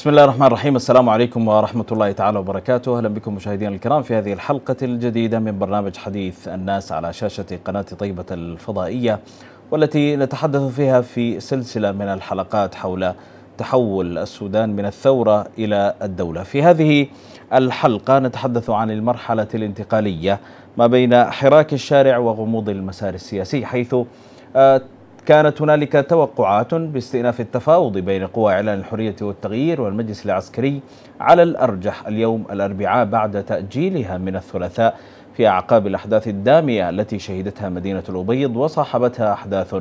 بسم الله الرحمن الرحيم السلام عليكم ورحمة الله تعالى وبركاته أهلا بكم مشاهدينا الكرام في هذه الحلقة الجديدة من برنامج حديث الناس على شاشة قناة طيبة الفضائية والتي نتحدث فيها في سلسلة من الحلقات حول تحول السودان من الثورة إلى الدولة في هذه الحلقة نتحدث عن المرحلة الانتقالية ما بين حراك الشارع وغموض المسار السياسي حيث آه، كانت هنالك توقعات باستئناف التفاوض بين قوى إعلان الحرية والتغيير والمجلس العسكري على الأرجح اليوم الأربعاء بعد تأجيلها من الثلاثاء في أعقاب الأحداث الدامية التي شهدتها مدينة الأبيض وصاحبتها أحداث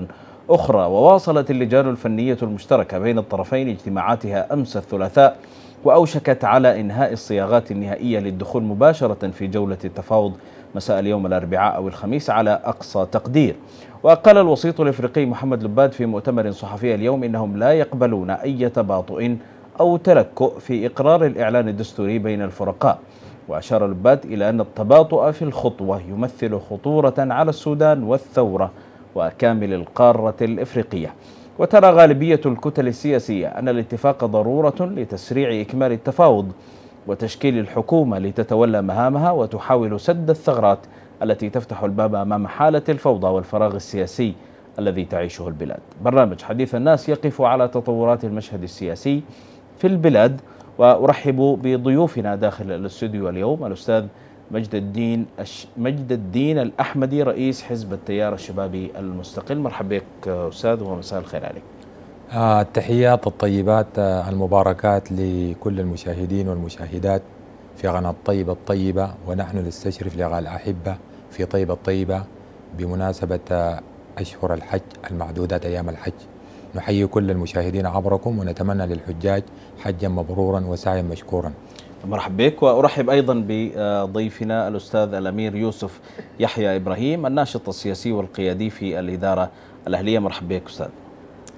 أخرى وواصلت اللجان الفنية المشتركة بين الطرفين اجتماعاتها أمس الثلاثاء وأوشكت على إنهاء الصياغات النهائية للدخول مباشرة في جولة التفاوض مساء اليوم الأربعاء أو الخميس على أقصى تقدير وقال الوسيط الافريقي محمد لباد في مؤتمر صحفي اليوم انهم لا يقبلون اي تباطؤ او تلكؤ في اقرار الاعلان الدستوري بين الفرقاء واشار لباد الى ان التباطؤ في الخطوه يمثل خطوره على السودان والثوره وكامل القاره الافريقيه وترى غالبيه الكتل السياسيه ان الاتفاق ضروره لتسريع اكمال التفاوض وتشكيل الحكومه لتتولى مهامها وتحاول سد الثغرات التي تفتح الباب أمام حالة الفوضى والفراغ السياسي الذي تعيشه البلاد برنامج حديث الناس يقف على تطورات المشهد السياسي في البلاد وأرحب بضيوفنا داخل الاستوديو اليوم الأستاذ مجد الدين مجد الدين الأحمدي رئيس حزب التيار الشبابي المستقل مرحبا بك أستاذ ومساء الخير عليك آه، التحيات الطيبات آه، المباركات لكل المشاهدين والمشاهدات في قناة الطيبة الطيبة ونحن نستشرف لغا الأحبة في طيبة الطيبة بمناسبة أشهر الحج المعدودات أيام الحج نحيي كل المشاهدين عبركم ونتمنى للحجاج حجا مبرورا وسعيا مشكورا مرحب بك وارحب ايضا بضيفنا الاستاذ الامير يوسف يحيى ابراهيم الناشط السياسي والقيادي في الاداره الاهليه مرحب بك استاذ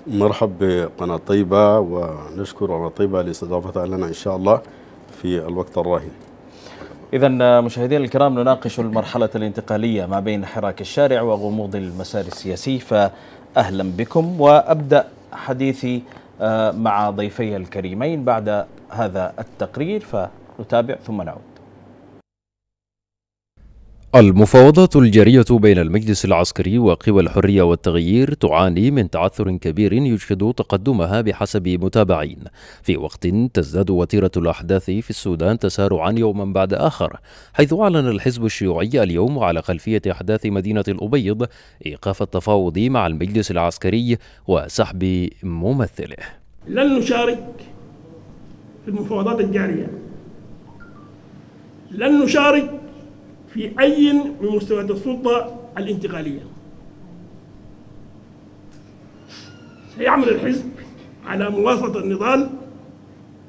مرحب بقناه طيبه ونشكر على طيبه لاستضافتها لنا ان شاء الله في الوقت الراهن إذا آه، مشاهدينا الكرام نناقش المرحلة الانتقالية ما بين حراك الشارع وغموض المسار السياسي فأهلا بكم وأبدأ حديثي آه، مع ضيفي الكريمين بعد هذا التقرير فنتابع ثم نعود المفاوضات الجارية بين المجلس العسكري وقوى الحرية والتغيير تعاني من تعثر كبير يشهد تقدمها بحسب متابعين في وقت تزداد وتيرة الأحداث في السودان تسارعا يوما بعد آخر حيث أعلن الحزب الشيوعي اليوم على خلفية أحداث مدينة الأبيض إيقاف التفاوض مع المجلس العسكري وسحب ممثله لن نشارك في المفاوضات الجارية لن نشارك في أي من مستويات السلطة الانتقالية سيعمل الحزب على مواصلة النضال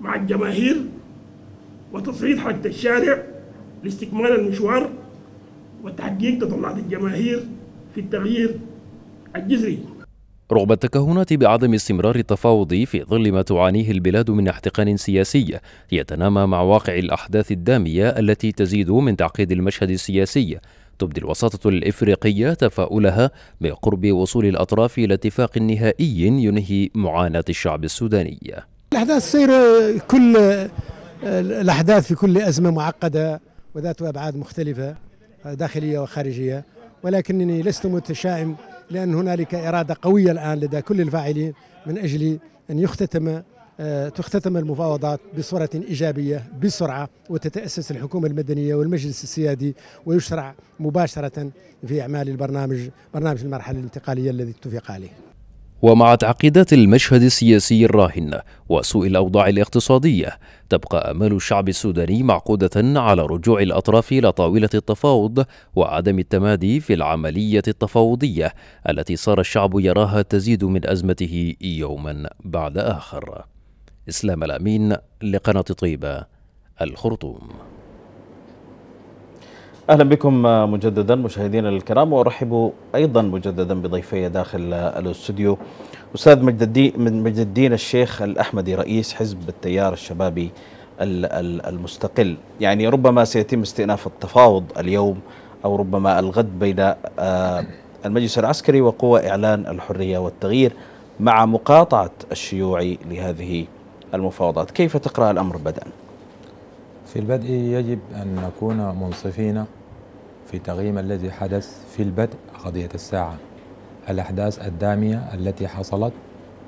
مع الجماهير وتصعيد حركة الشارع لاستكمال المشوار وتحقيق تطلعات الجماهير في التغيير الجذري رغم التكهنات بعدم استمرار التفاوض في ظل ما تعانيه البلاد من احتقان سياسي يتنامى مع واقع الأحداث الدامية التي تزيد من تعقيد المشهد السياسي تبدي الوساطة الإفريقية تفاؤلها بقرب وصول الأطراف إلى اتفاق نهائي ينهي معاناة الشعب السوداني الأحداث تصير كل الأحداث في كل أزمة معقدة وذات أبعاد مختلفة داخلية وخارجية ولكنني لست متشائم لأن هنالك إرادة قوية الآن لدى كل الفاعلين من أجل أن يختتم آه، تختتم المفاوضات بصورة إيجابية بسرعة وتتأسس الحكومة المدنية والمجلس السيادي ويشرع مباشرة في أعمال البرنامج برنامج المرحلة الانتقالية الذي اتفق عليه ومع تعقيدات المشهد السياسي الراهن وسوء الأوضاع الاقتصادية تبقى آمال الشعب السوداني معقودة على رجوع الأطراف إلى طاولة التفاوض وعدم التمادي في العملية التفاوضية التي صار الشعب يراها تزيد من أزمته يوما بعد آخر إسلام الأمين لقناة طيبة الخرطوم اهلا بكم مجددا مشاهدينا الكرام وارحب ايضا مجددا بضيفي داخل الاستوديو استاذ مجد الدين مجد الدين الشيخ الاحمدي رئيس حزب التيار الشبابي المستقل يعني ربما سيتم استئناف التفاوض اليوم او ربما الغد بين آه، المجلس العسكري وقوى اعلان الحريه والتغيير مع مقاطعه الشيوعي لهذه المفاوضات كيف تقرا الامر بدأ؟ في البدء يجب أن نكون منصفين في تقييم الذي حدث في البدء قضية الساعة الأحداث الدامية التي حصلت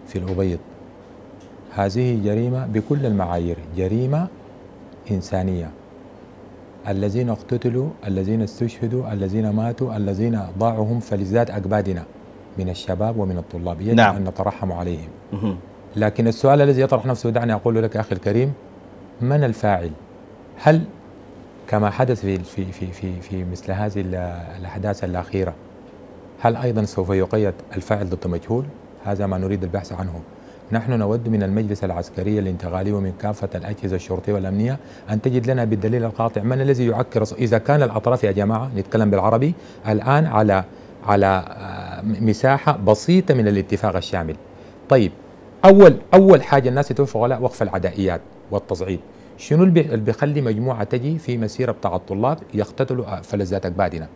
في الأبيض هذه جريمة بكل المعايير جريمة إنسانية الذين اقتتلوا الذين استشهدوا الذين ماتوا الذين ضاعوا هم فلذات أكبادنا من الشباب ومن الطلاب يجب نعم. أن نترحم عليهم لكن السؤال الذي يطرح نفسه دعني أقول لك أخي الكريم من الفاعل هل كما حدث في في في في, في مثل هذه الاحداث الاخيره هل ايضا سوف يقيد الفاعل ضد مجهول؟ هذا ما نريد البحث عنه. نحن نود من المجلس العسكري الانتقالي ومن كافة الأجهزة الشرطية والأمنية أن تجد لنا بالدليل القاطع من الذي يعكر إذا كان الأطراف يا جماعة نتكلم بالعربي الآن على على آه، مساحة بسيطة من الاتفاق الشامل. طيب أول أول حاجة الناس يتوافقوا على وقف العدائيات والتصعيد شنو اللي بيخلي مجموعه تجي في مسيره بتاع الطلاب يقتتلوا آه، فلذاتك بعدنا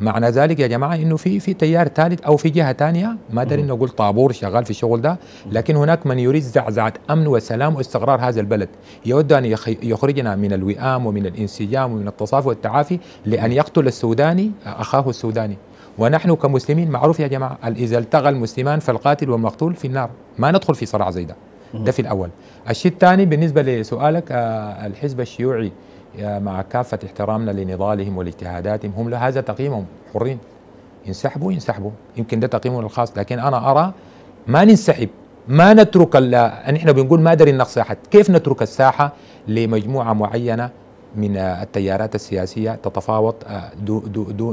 معنى ذلك يا جماعه انه في في تيار ثالث او في جهه ثانيه ما انه نقول طابور شغال في الشغل ده لكن هناك من يريد زعزعه امن وسلام واستقرار هذا البلد يود ان يخرجنا من الوئام ومن الانسجام ومن التصافي والتعافي لان يقتل السوداني اخاه السوداني ونحن كمسلمين معروف يا جماعه اذا التغى المسلمان فالقاتل والمقتول في النار ما ندخل في صراع زي ده ده في الاول الشيء الثاني بالنسبه لسؤالك آه، الحزب الشيوعي آه، مع كافه احترامنا لنضالهم ولاجتهاداتهم هم هذا تقييمهم حرين ينسحبوا ينسحبوا يمكن ده تقييمهم الخاص لكن انا ارى ما ننسحب ما نترك نحن بنقول ما دارين نقص كيف نترك الساحه لمجموعه معينه من آه، التيارات السياسيه تتفاوض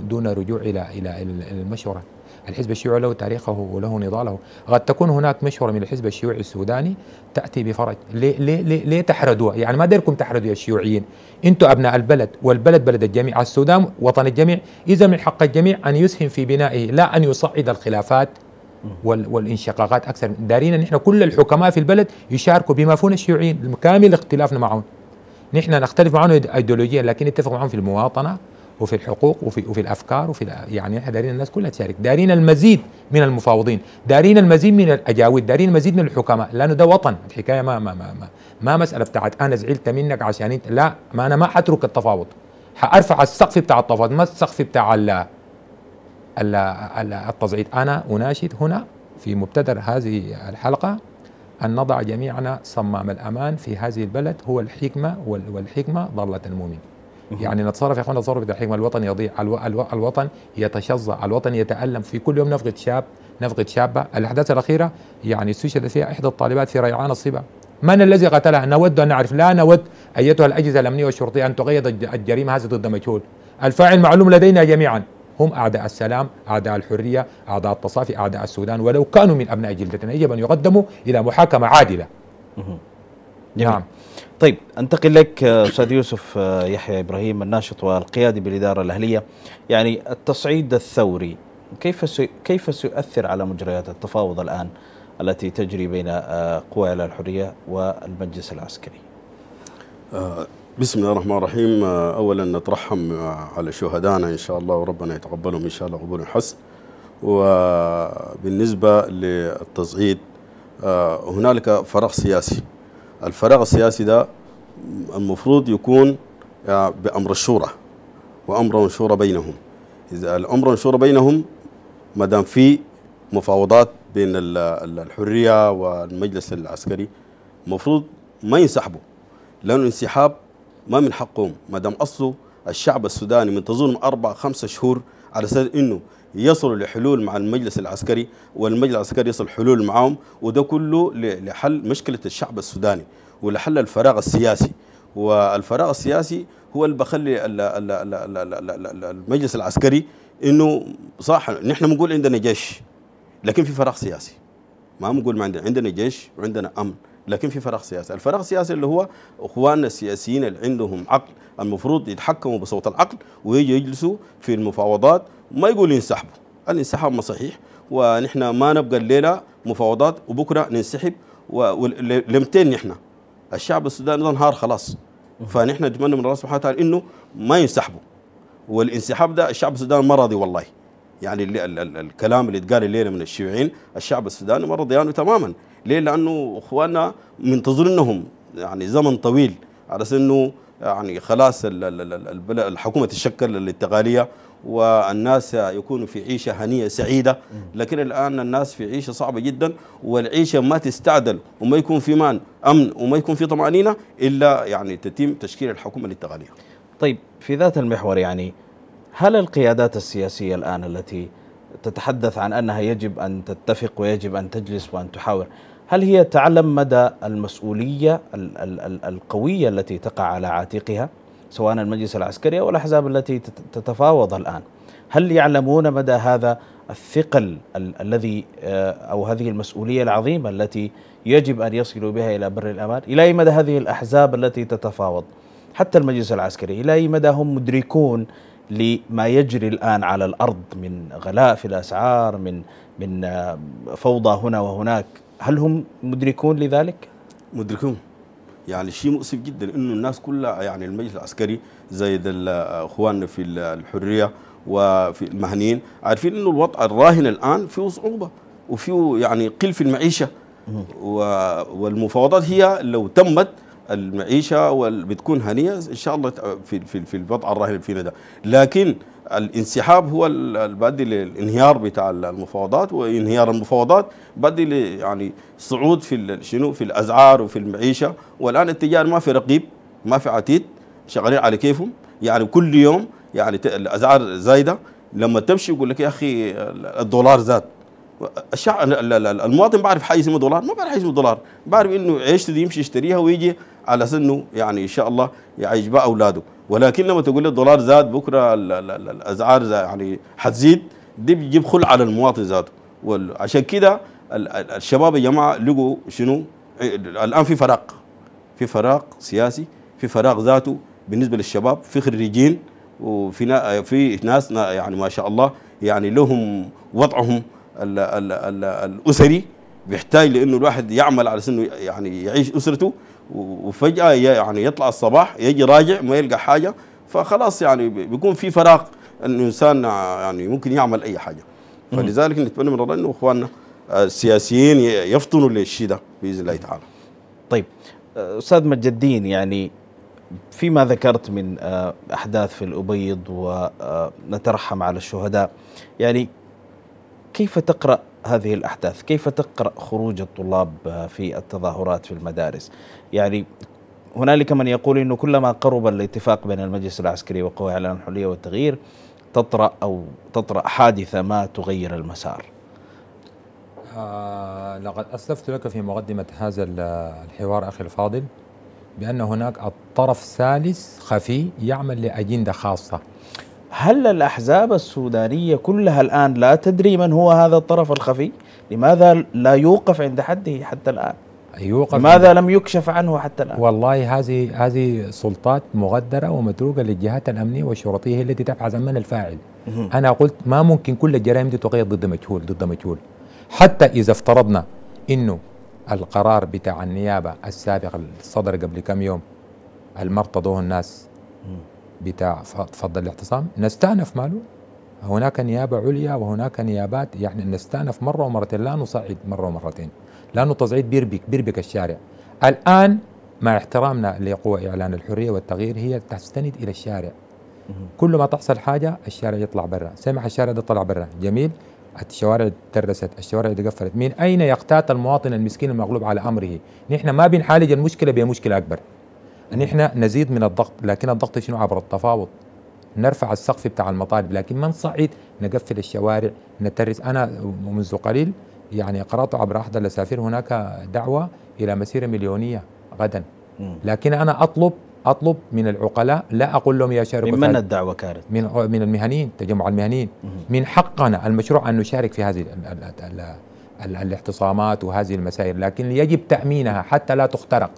دون رجوع الى الى المشوره الحزب الشيوعي له تاريخه وله نضاله قد تكون هناك مشورة من الحزب الشيوعي السوداني تأتي بفرج ليه, ليه, ليه, ليه تحردوها يعني ما ديركم تحردوا يا الشيوعيين أنتم أبناء البلد والبلد بلد الجميع السودان وطن الجميع إذا من حق الجميع أن يسهم في بنائه لا أن يصعد الخلافات والانشقاقات أكثر دارينا نحن كل الحكماء في البلد يشاركوا بما فيهم الشيوعيين كامل اختلافنا معهم نحن نختلف معهم ايديولوجيا لكن نتفق معهم في المواطنة وفي الحقوق وفي وفي الافكار وفي يعني احنا دارين الناس كلها تشارك، دارين المزيد من المفاوضين، دارين المزيد من الاجاويد، دارين المزيد من الحكماء، لانه ده وطن، الحكايه ما ما ما ما, ما مساله بتاعت انا زعلت منك عشان انت لا ما انا ما حترك التفاوض، حارفع السقف بتاع التفاوض، ما السقف بتاع ال التصعيد، انا اناشد هنا في مبتدر هذه الحلقه أن نضع جميعنا صمام الأمان في هذه البلد هو الحكمة والحكمة ضالة المؤمن يعني نتصرف يا اخوان تصرف الحكمه الوطن يضيع الوطن يتشظى الوطن يتالم في كل يوم نفقد شاب نفقد شابه الاحداث الاخيره يعني استشهد فيها احدى الطالبات في ريعان الصبا من الذي قتلها نود ان نعرف لا نود ايتها الاجهزه الامنيه والشرطيه ان تغيض الجريمه هذه ضد مجهول الفاعل معلوم لدينا جميعا هم اعداء السلام، اعداء الحريه، اعداء التصافي، اعداء السودان ولو كانوا من ابناء جلدتنا يجب ان يقدموا الى محاكمه عادله. نعم طيب انتقل لك آه، استاذ يوسف آه، يحيى ابراهيم الناشط والقيادي بالاداره الاهليه يعني التصعيد الثوري كيف كيف سيؤثر على مجريات التفاوض الان التي تجري بين آه، قوى الحريه والمجلس العسكري؟ بسم الله الرحمن الرحيم اولا نترحم على شهدائنا ان شاء الله وربنا يتقبلهم ان شاء الله قبول حسن وبالنسبه للتصعيد هنالك فراغ سياسي الفراغ السياسي ده المفروض يكون آه، بأمر الشورى وأمر الشورى بينهم إذا الأمر الشورى بينهم ما دام في مفاوضات بين الحرية والمجلس العسكري المفروض ما ينسحبوا لأن الانسحاب ما من حقهم ما دام أصله الشعب السوداني من أربع خمسة شهور على أساس إنه يصلوا لحلول مع المجلس العسكري والمجلس العسكري يصل حلول معهم وده كله لحل مشكلة الشعب السوداني ولحل الفراغ السياسي والفراغ السياسي هو اللي بخلي المجلس العسكري انه صح نحن بنقول عندنا جيش لكن في فراغ سياسي ما بنقول ما عندنا عندنا جيش وعندنا امن لكن في فراغ سياسي الفراغ السياسي اللي هو اخواننا السياسيين اللي عندهم عقل المفروض يتحكموا بصوت العقل ويجوا يجلسوا في المفاوضات ما يقول ينسحبوا الانسحاب ما صحيح ونحن ما نبقى الليله مفاوضات وبكره ننسحب ولمتين نحن الشعب السوداني ده انهار خلاص فنحن نتمنى من الله سبحانه وتعالى انه ما ينسحبوا والانسحاب ده الشعب السوداني ما راضي والله يعني ال ال ال الكلام اللي اتقال الليله من الشيوعيين الشعب السوداني ما رضيانه تماما ليه لانه اخواننا منتظرينهم يعني زمن طويل على اساس انه يعني خلاص الحكومه تتشكل الانتقاليه والناس يكونوا في عيشة هنية سعيدة لكن الآن الناس في عيشة صعبة جدا والعيشة ما تستعدل وما يكون في مان أمن وما يكون في طمأنينة إلا يعني تتم تشكيل الحكومة للتغالية طيب في ذات المحور يعني هل القيادات السياسية الآن التي تتحدث عن أنها يجب أن تتفق ويجب أن تجلس وأن تحاور هل هي تعلم مدى المسؤولية القوية التي تقع على عاتقها سواء المجلس العسكري أو الأحزاب التي تتفاوض الآن هل يعلمون مدى هذا الثقل الذي آه، أو هذه المسؤولية العظيمة التي يجب أن يصلوا بها إلى بر الأمان إلى أي مدى هذه الأحزاب التي تتفاوض حتى المجلس العسكري إلى أي مدى هم مدركون لما يجري الآن على الأرض من غلاء في الأسعار من من آه، فوضى هنا وهناك هل هم مدركون لذلك؟ مدركون يعني شيء مؤسف جدا انه الناس كلها يعني المجلس العسكري زي اخواننا في الحريه وفي المهنيين عارفين انه الوضع الراهن الان فيه صعوبه وفيه يعني قل في المعيشه والمفاوضات هي لو تمت المعيشه بتكون هنيه ان شاء الله في في, في الوضع الراهن فينا ده لكن الانسحاب هو البدي للانهيار بتاع المفاوضات وانهيار المفاوضات بدي يعني صعود في شنو في الاسعار وفي المعيشه والان التجار ما في رقيب ما في عتيد شغالين على كيفهم يعني كل يوم يعني الاسعار زايده لما تمشي يقول لك يا اخي الدولار زاد المواطن بعرف حاجه اسمه دولار ما بعرف حاجه اسمه دولار بعرف انه عيشته دي يمشي يشتريها ويجي على انه يعني ان شاء الله يعيش بقى اولاده ولكن لما تقول لي الدولار زاد بكره الاسعار يعني حتزيد دي بتجيب خلع على المواطن ذاته وعشان كده الشباب يا جماعه لقوا شنو الان في فراغ في فراغ سياسي في فراغ ذاته بالنسبه للشباب في خريجين وفي نا في ناس يعني ما شاء الله يعني لهم وضعهم الـ الـ الـ الاسري بيحتاج لانه الواحد يعمل على انه يعني يعيش اسرته وفجأة يعني يطلع الصباح يجي راجع ما يلقى حاجة فخلاص يعني بيكون في فراغ الإنسان آه، يعني ممكن يعمل أي حاجة فلذلك نتمنى من الله إنه إخواننا آه، السياسيين يفطنوا للشيء ده بإذن الله تعالى طيب آه، أستاذ مجد الدين يعني فيما ذكرت من أحداث في الأبيض ونترحم على الشهداء يعني كيف تقرأ هذه الأحداث كيف تقرأ خروج الطلاب في التظاهرات في المدارس يعني هنالك من يقول انه كلما قرب الاتفاق بين المجلس العسكري وقوى اعلان الحريه والتغيير تطرا او تطرا حادثه ما تغير المسار. آه لقد اسلفت لك في مقدمه هذا الحوار اخي الفاضل بان هناك الطرف ثالث خفي يعمل لاجنده خاصه. هل الاحزاب السودانيه كلها الان لا تدري من هو هذا الطرف الخفي؟ لماذا لا يوقف عند حده حتى الان؟ يوقف ماذا لم يكشف عنه حتى الان؟ والله هذه هذه سلطات مغدره ومتروكه للجهات الامنيه والشرطيه هي التي تبحث عن من الفاعل. انا قلت ما ممكن كل الجرائم دي تقيد ضد مجهول ضد مجهول. حتى اذا افترضنا انه القرار بتاع النيابه السابق الصدر قبل كم يوم المرتضوه الناس بتاع فض الاعتصام نستأنف ماله هناك نيابة عليا وهناك نيابات يعني نستأنف مرة ومرتين لا نصعد مرة ومرتين لانه التصعيد بيربك بيربك الشارع الان مع احترامنا لقوى اعلان الحريه والتغيير هي تستند الى الشارع كل ما تحصل حاجه الشارع يطلع برا سمح الشارع ده طلع برا جميل الشوارع ترست الشوارع تقفلت من اين يقتات المواطن المسكين المغلوب على امره نحن ما بنعالج المشكله بمشكله اكبر نحن نزيد من الضغط لكن الضغط شنو عبر التفاوض نرفع السقف بتاع المطالب لكن ما نصعد نقفل الشوارع نترس انا منذ قليل يعني قرأت عبر أحد الأسافير هناك دعوة إلى مسيرة مليونية غدا لكن أنا أطلب أطلب من العقلاء لا أقول لهم يا شاركوا من من الدعوة كانت؟ من من المهنيين تجمع المهنيين من حقنا المشروع أن نشارك في هذه الاعتصامات وهذه المسائل لكن يجب تأمينها حتى لا تخترق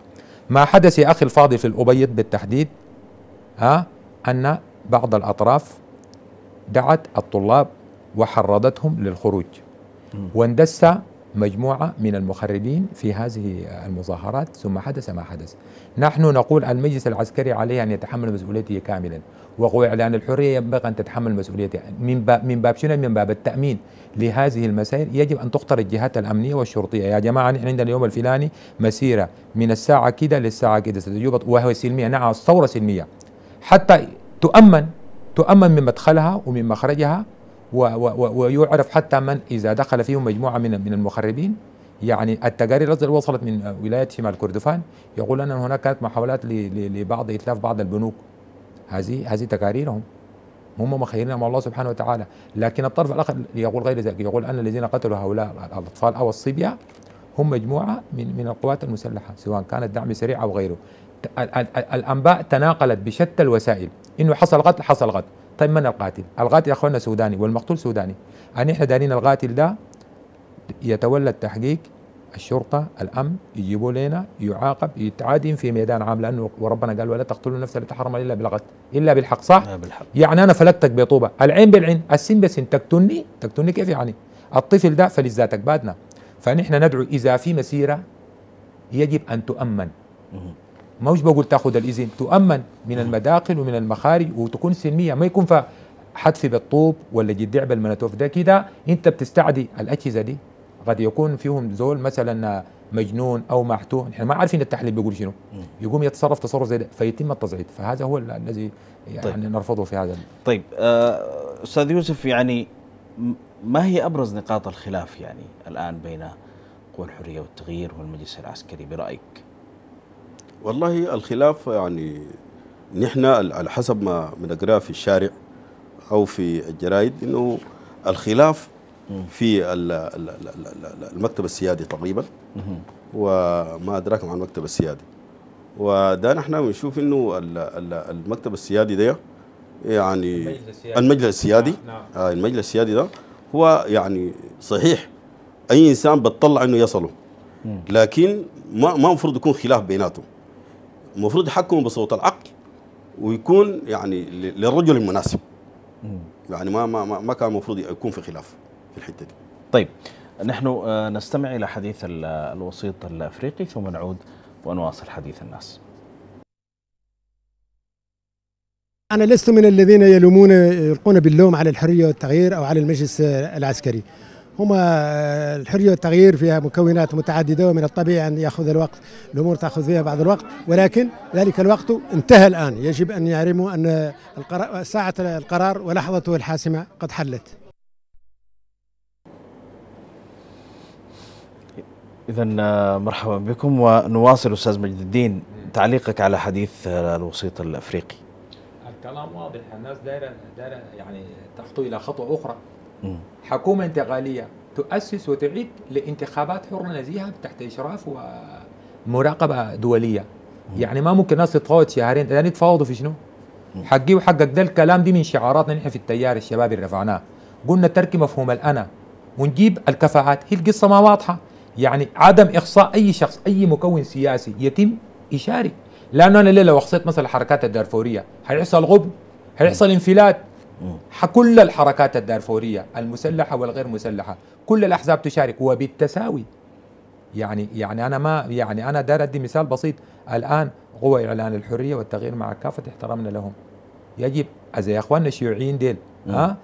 ما حدث يا أخي الفاضل في الأبيض بالتحديد ها أن بعض الأطراف دعت الطلاب وحرضتهم للخروج واندس مجموعة من المخربين في هذه المظاهرات ثم حدث ما حدث نحن نقول المجلس العسكري عليه أن يتحمل مسؤوليته كاملا وقوع إعلان الحرية ينبغي أن تتحمل مسؤوليته من باب من باب شنو من باب التأمين لهذه المسائل يجب أن تخطر الجهات الأمنية والشرطية يا جماعة نحن عندنا اليوم الفلاني مسيرة من الساعة كده للساعة كده ستجوب وهو سلمية نعم الثورة سلمية حتى تؤمن تؤمن من مدخلها ومن مخرجها ويعرف حتى من إذا دخل فيهم مجموعة من من المخربين يعني التقارير التي وصلت من ولاية شمال كردفان يقول أن هناك كانت محاولات لبعض إتلاف بعض البنوك هذه هذه تقاريرهم هم مخيرين مع الله سبحانه وتعالى لكن الطرف الآخر يقول غير ذلك يقول أن الذين قتلوا هؤلاء الأطفال أو الصبية هم مجموعة من من القوات المسلحة سواء كانت دعم سريع أو غيره الأنباء تناقلت بشتى الوسائل إنه حصل قتل حصل قتل طيب من القاتل؟ القاتل يا اخواننا سوداني والمقتول سوداني أن احنا دارين القاتل ده يتولى التحقيق الشرطه الامن يجيبوا لنا يعاقب يتعادن في ميدان عام لانه وربنا قال ولا تقتلوا النفس التي حرم الا بالغت الا بالحق صح؟ بالحق. يعني انا فلتك بطوبه العين بالعين السن بسن تقتلني تقتلني كيف يعني؟ الطفل ده فلذاتك بادنا فنحن ندعو اذا في مسيره يجب ان تؤمن ما مش بقول تاخذ الاذن تؤمن من المداخل ومن المخارج وتكون سلميه ما يكون فيها حتف بالطوب ولا جدع بالمناتوف ده كده انت بتستعدي الاجهزه دي قد يكون فيهم زول مثلا مجنون او محتوم احنا ما عارفين التحليل بيقول شنو يقوم يتصرف تصرف زي ده فيتم التصعيد فهذا هو الذي يعني طيب. نرفضه في هذا طيب آه، استاذ يوسف يعني ما هي ابرز نقاط الخلاف يعني الان بين قوى الحريه والتغيير والمجلس العسكري برايك؟ والله الخلاف يعني نحن على حسب ما بنقراه في الشارع او في الجرايد انه الخلاف في المكتب السيادي تقريبا وما ادراك عن المكتب السيادي وده نحن بنشوف انه المكتب السيادي ده يعني المجلس السيادي نعم. نعم. آه، المجلس السيادي ده هو يعني صحيح اي انسان بتطلع انه يصله لكن ما ما المفروض يكون خلاف بيناتهم المفروض يحكموا بصوت العقل ويكون يعني للرجل المناسب يعني ما ما ما كان المفروض يكون في خلاف في الحته دي طيب نحن آه، نستمع الى حديث الوسيط الافريقي ثم نعود ونواصل حديث الناس أنا لست من الذين يلومون يلقون باللوم على الحرية والتغيير أو على المجلس العسكري هما آه، الحريه والتغيير فيها مكونات متعدده ومن الطبيعي ان ياخذ الوقت الامور تاخذ فيها بعض الوقت ولكن ذلك الوقت انتهى الان يجب ان يعلموا ان ساعه القرار ولحظته الحاسمه قد حلت. إذا آه، مرحبا بكم ونواصل أستاذ مجد الدين تعليقك على حديث آه، الوسيط الأفريقي الكلام واضح الناس دايرة دايرة يعني تخطو إلى خطوة أخرى حكومة انتقالية تؤسس وتعيد لانتخابات حرة نزيهة تحت إشراف ومراقبة دولية يعني ما ممكن ناس تتفاوض شهرين ثاني يتفاوضوا في شنو؟ حقي وحقك ده الكلام دي من شعاراتنا نحن في التيار الشباب اللي رفعناه قلنا ترك مفهوم الأنا ونجيب الكفاءات هي القصة ما واضحة يعني عدم إخصاء أي شخص أي مكون سياسي يتم يشارك لأنه أنا ليه لو أخصيت مثلا الحركات الدارفورية هيحصل غبن هيحصل انفلات كل الحركات الدارفورية المسلحة والغير مسلحة كل الأحزاب تشارك وبالتساوي يعني يعني أنا ما يعني أنا دار أدي مثال بسيط الآن قوى إعلان الحرية والتغيير مع كافة احترامنا لهم يجب إذا يا إخواننا الشيوعيين ديل ها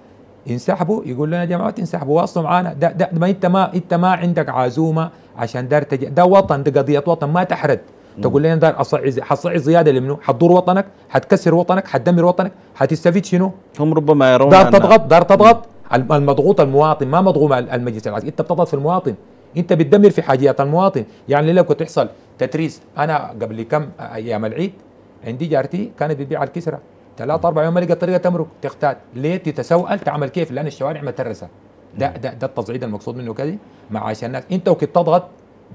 انسحبوا يقول لنا يا جماعه انسحبوا واصلوا معانا ده, ده ما انت ما انت ما عندك عزومه عشان دار تجي ده وطن ده قضيه وطن ما تحرد تقول لنا ده حصعي زياده لمنو؟ حتضر وطنك، حتكسر وطنك، حتدمر وطنك، حتستفيد شنو؟ هم ربما يرون دار تضغط دار تضغط المضغوط المواطن ما مضغوط المجلس العسكري، انت بتضغط في المواطن، انت بتدمر في حاجيات المواطن، يعني لو كنت تحصل تتريس، انا قبل كم ايام العيد عندي جارتي كانت بتبيع الكسره ثلاثة أربع يوم لقيت طريقة تمرق تختار ليه تتسوأل تعمل كيف لأن الشوارع مترسة ده ده ده التصعيد المقصود منه كذي معاش الناس أنت وكنت تضغط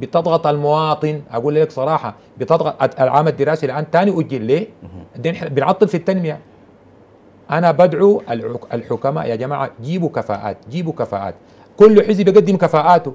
بتضغط المواطن اقول لك صراحه بتضغط العام الدراسي الان ثاني اجل ليه؟ بنعطل في التنميه انا بدعو الحكماء يا جماعه جيبوا كفاءات جيبوا كفاءات كل حزب يقدم كفاءاته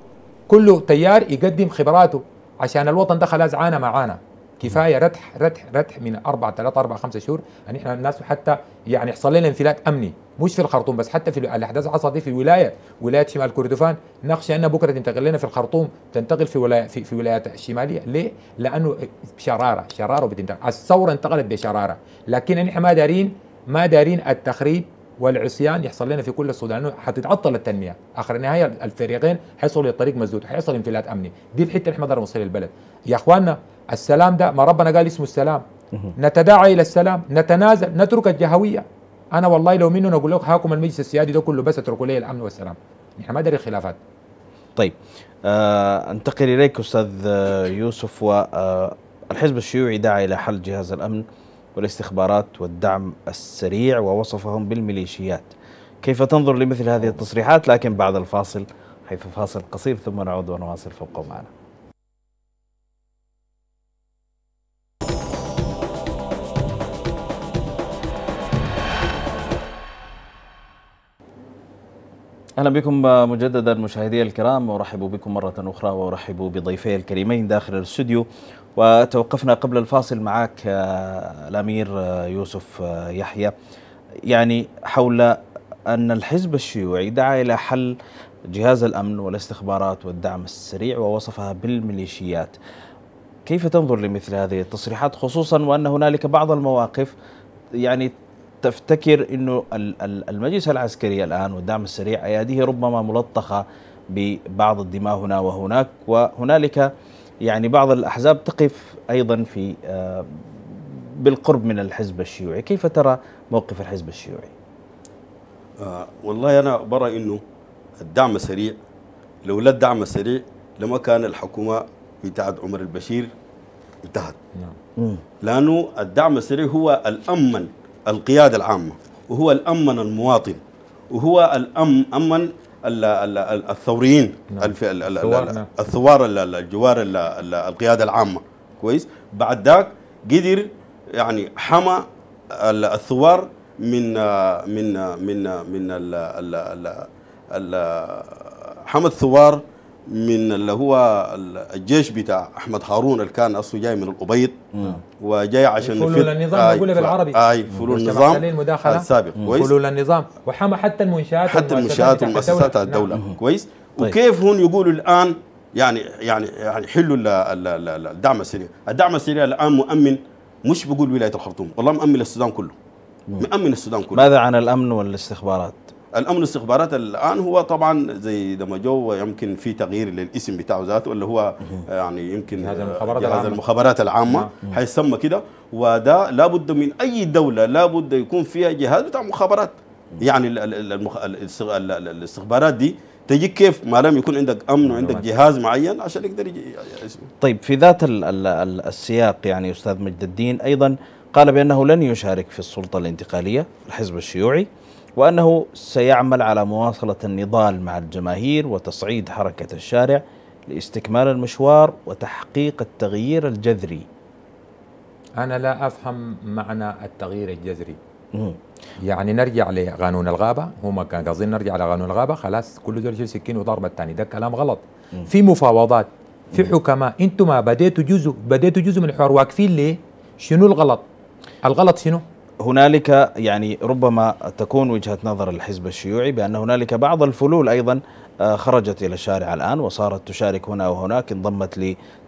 كل تيار يقدم خبراته عشان الوطن ده خلاص عانى معانا كفايه ردح ردح ردح من اربع ثلاث اربع خمسة شهور ان يعني احنا الناس حتى يعني يحصل لنا انفلات امني مش في الخرطوم بس حتى في الاحداث حصلت في ولايه ولايه شمال كردفان نخشى ان بكره تنتقل لنا في الخرطوم تنتقل في ولايه في, في ولايات الشماليه ليه؟ لانه بشراره شراره بتنتقل الثوره انتقلت بشراره لكن احنا ما دارين ما دارين التخريب والعصيان يحصل لنا في كل السودان لانه حتتعطل التنميه اخر النهايه الفريقين حيصلوا للطريق مسدود حيحصل انفلات امني دي الحته اللي احنا نقدر نوصل البلد يا اخواننا السلام ده ما ربنا قال اسمه السلام نتداعى الى السلام نتنازل نترك الجهويه انا والله لو منه اقول لك هاكم المجلس السيادي ده كله بس اتركوا لي الامن والسلام احنا ما داري الخلافات طيب آه انتقل اليك استاذ آه، يوسف والحزب آه، الشيوعي دعا الى حل جهاز الامن والاستخبارات والدعم السريع ووصفهم بالميليشيات كيف تنظر لمثل هذه التصريحات لكن بعد الفاصل حيث فاصل قصير ثم نعود ونواصل فابقوا معنا اهلا بكم مجددا مشاهدي الكرام وارحب بكم مره اخرى وارحب بضيفي الكريمين داخل الاستوديو وتوقفنا قبل الفاصل معك آه، الأمير آه، يوسف آه، يحيى يعني حول أن الحزب الشيوعي دعا إلى حل جهاز الأمن والاستخبارات والدعم السريع ووصفها بالميليشيات كيف تنظر لمثل هذه التصريحات خصوصا وأن هنالك بعض المواقف يعني تفتكر أنه المجلس العسكري الآن والدعم السريع أياديه ربما ملطخة ببعض الدماء هنا وهناك وهنالك يعني بعض الأحزاب تقف أيضا في آه، بالقرب من الحزب الشيوعي كيف ترى موقف الحزب الشيوعي؟ آه والله أنا برى أنه الدعم السريع لولا الدعم السريع لما كان الحكومة بتاعت عمر البشير انتهت نعم. لأنه الدعم السريع هو الأمن القيادة العامة وهو الأمن المواطن وهو الأمن الثوريين الثوار الجوار القياده العامه كويس بعد ذاك قدر يعني حمى الثوار من من من من حمى الثوار من اللي هو الجيش بتاع احمد هارون اللي كان اصله جاي من الابيض وجاي عشان فلول آه، آه، آه، النظام آي نقولها بالعربي اي فلول النظام المداخله السابق كويس فلول النظام وحمى حتى المنشات حتى المنشات والمؤسسات الدوله نعم. كويس طيب. وكيف هون يقولوا الان يعني يعني يعني حلوا الدعم السريع الدعم السريع الان مؤمن مش بقول ولايه الخرطوم والله مؤمن السودان كله مؤمن السودان كله ماذا عن الامن والاستخبارات الامن الاستخبارات الان هو طبعا زي لما جو يمكن في تغيير للاسم بتاعه ذاته اللي هو آه، يعني يمكن هذا آه، المخابرات العامه المخابرات العامه هيسمى كده وده لابد من اي دوله لابد يكون فيها جهاز بتاع مخابرات يعني المخ... الاستخبارات دي تجيك كيف ما لم يكون عندك امن وعندك جهاز معين عشان يقدر يجي اسمه. طيب في ذات ال ال السياق يعني استاذ مجد الدين ايضا قال بانه لن يشارك في السلطه الانتقاليه الحزب الشيوعي وأنه سيعمل على مواصلة النضال مع الجماهير وتصعيد حركة الشارع لاستكمال المشوار وتحقيق التغيير الجذري أنا لا أفهم معنى التغيير الجذري مم. يعني نرجع لقانون الغابه ما كان قصدين نرجع لقانون الغابه خلاص كل زول يشيل سكين وضرب الثاني ده كلام غلط مم. في مفاوضات في حكماء انتم ما بديتوا جزء بديتوا جزء من الحوار واقفين ليه؟ شنو الغلط؟ الغلط شنو؟ هنالك يعني ربما تكون وجهة نظر الحزب الشيوعي بأن هنالك بعض الفلول أيضا آه، خرجت إلى الشارع الآن وصارت تشارك هنا وهناك انضمت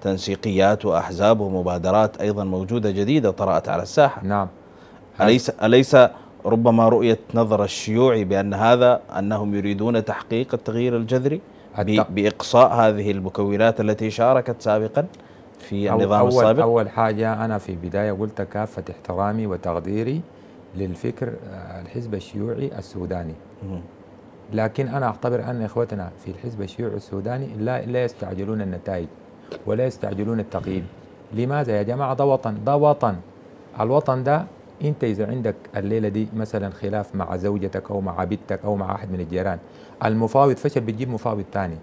لتنسيقيات وأحزاب ومبادرات أيضا موجودة جديدة طرأت على الساحة نعم أليس, أليس ربما رؤية نظر الشيوعي بأن هذا أنهم يريدون تحقيق التغيير الجذري بإقصاء هذه المكونات التي شاركت سابقا في النظام أول السابق؟ أول حاجة أنا في بداية قلت كافة احترامي وتقديري للفكر آه، الحزب الشيوعي السوداني لكن أنا أعتبر أن إخوتنا في الحزب الشيوعي السوداني لا, لا يستعجلون النتائج ولا يستعجلون التقييم لماذا يا جماعة ده وطن ده وطن الوطن ده انت اذا عندك الليله دي مثلا خلاف مع زوجتك او مع بنتك او مع احد من الجيران المفاوض فشل بتجيب مفاوض ثاني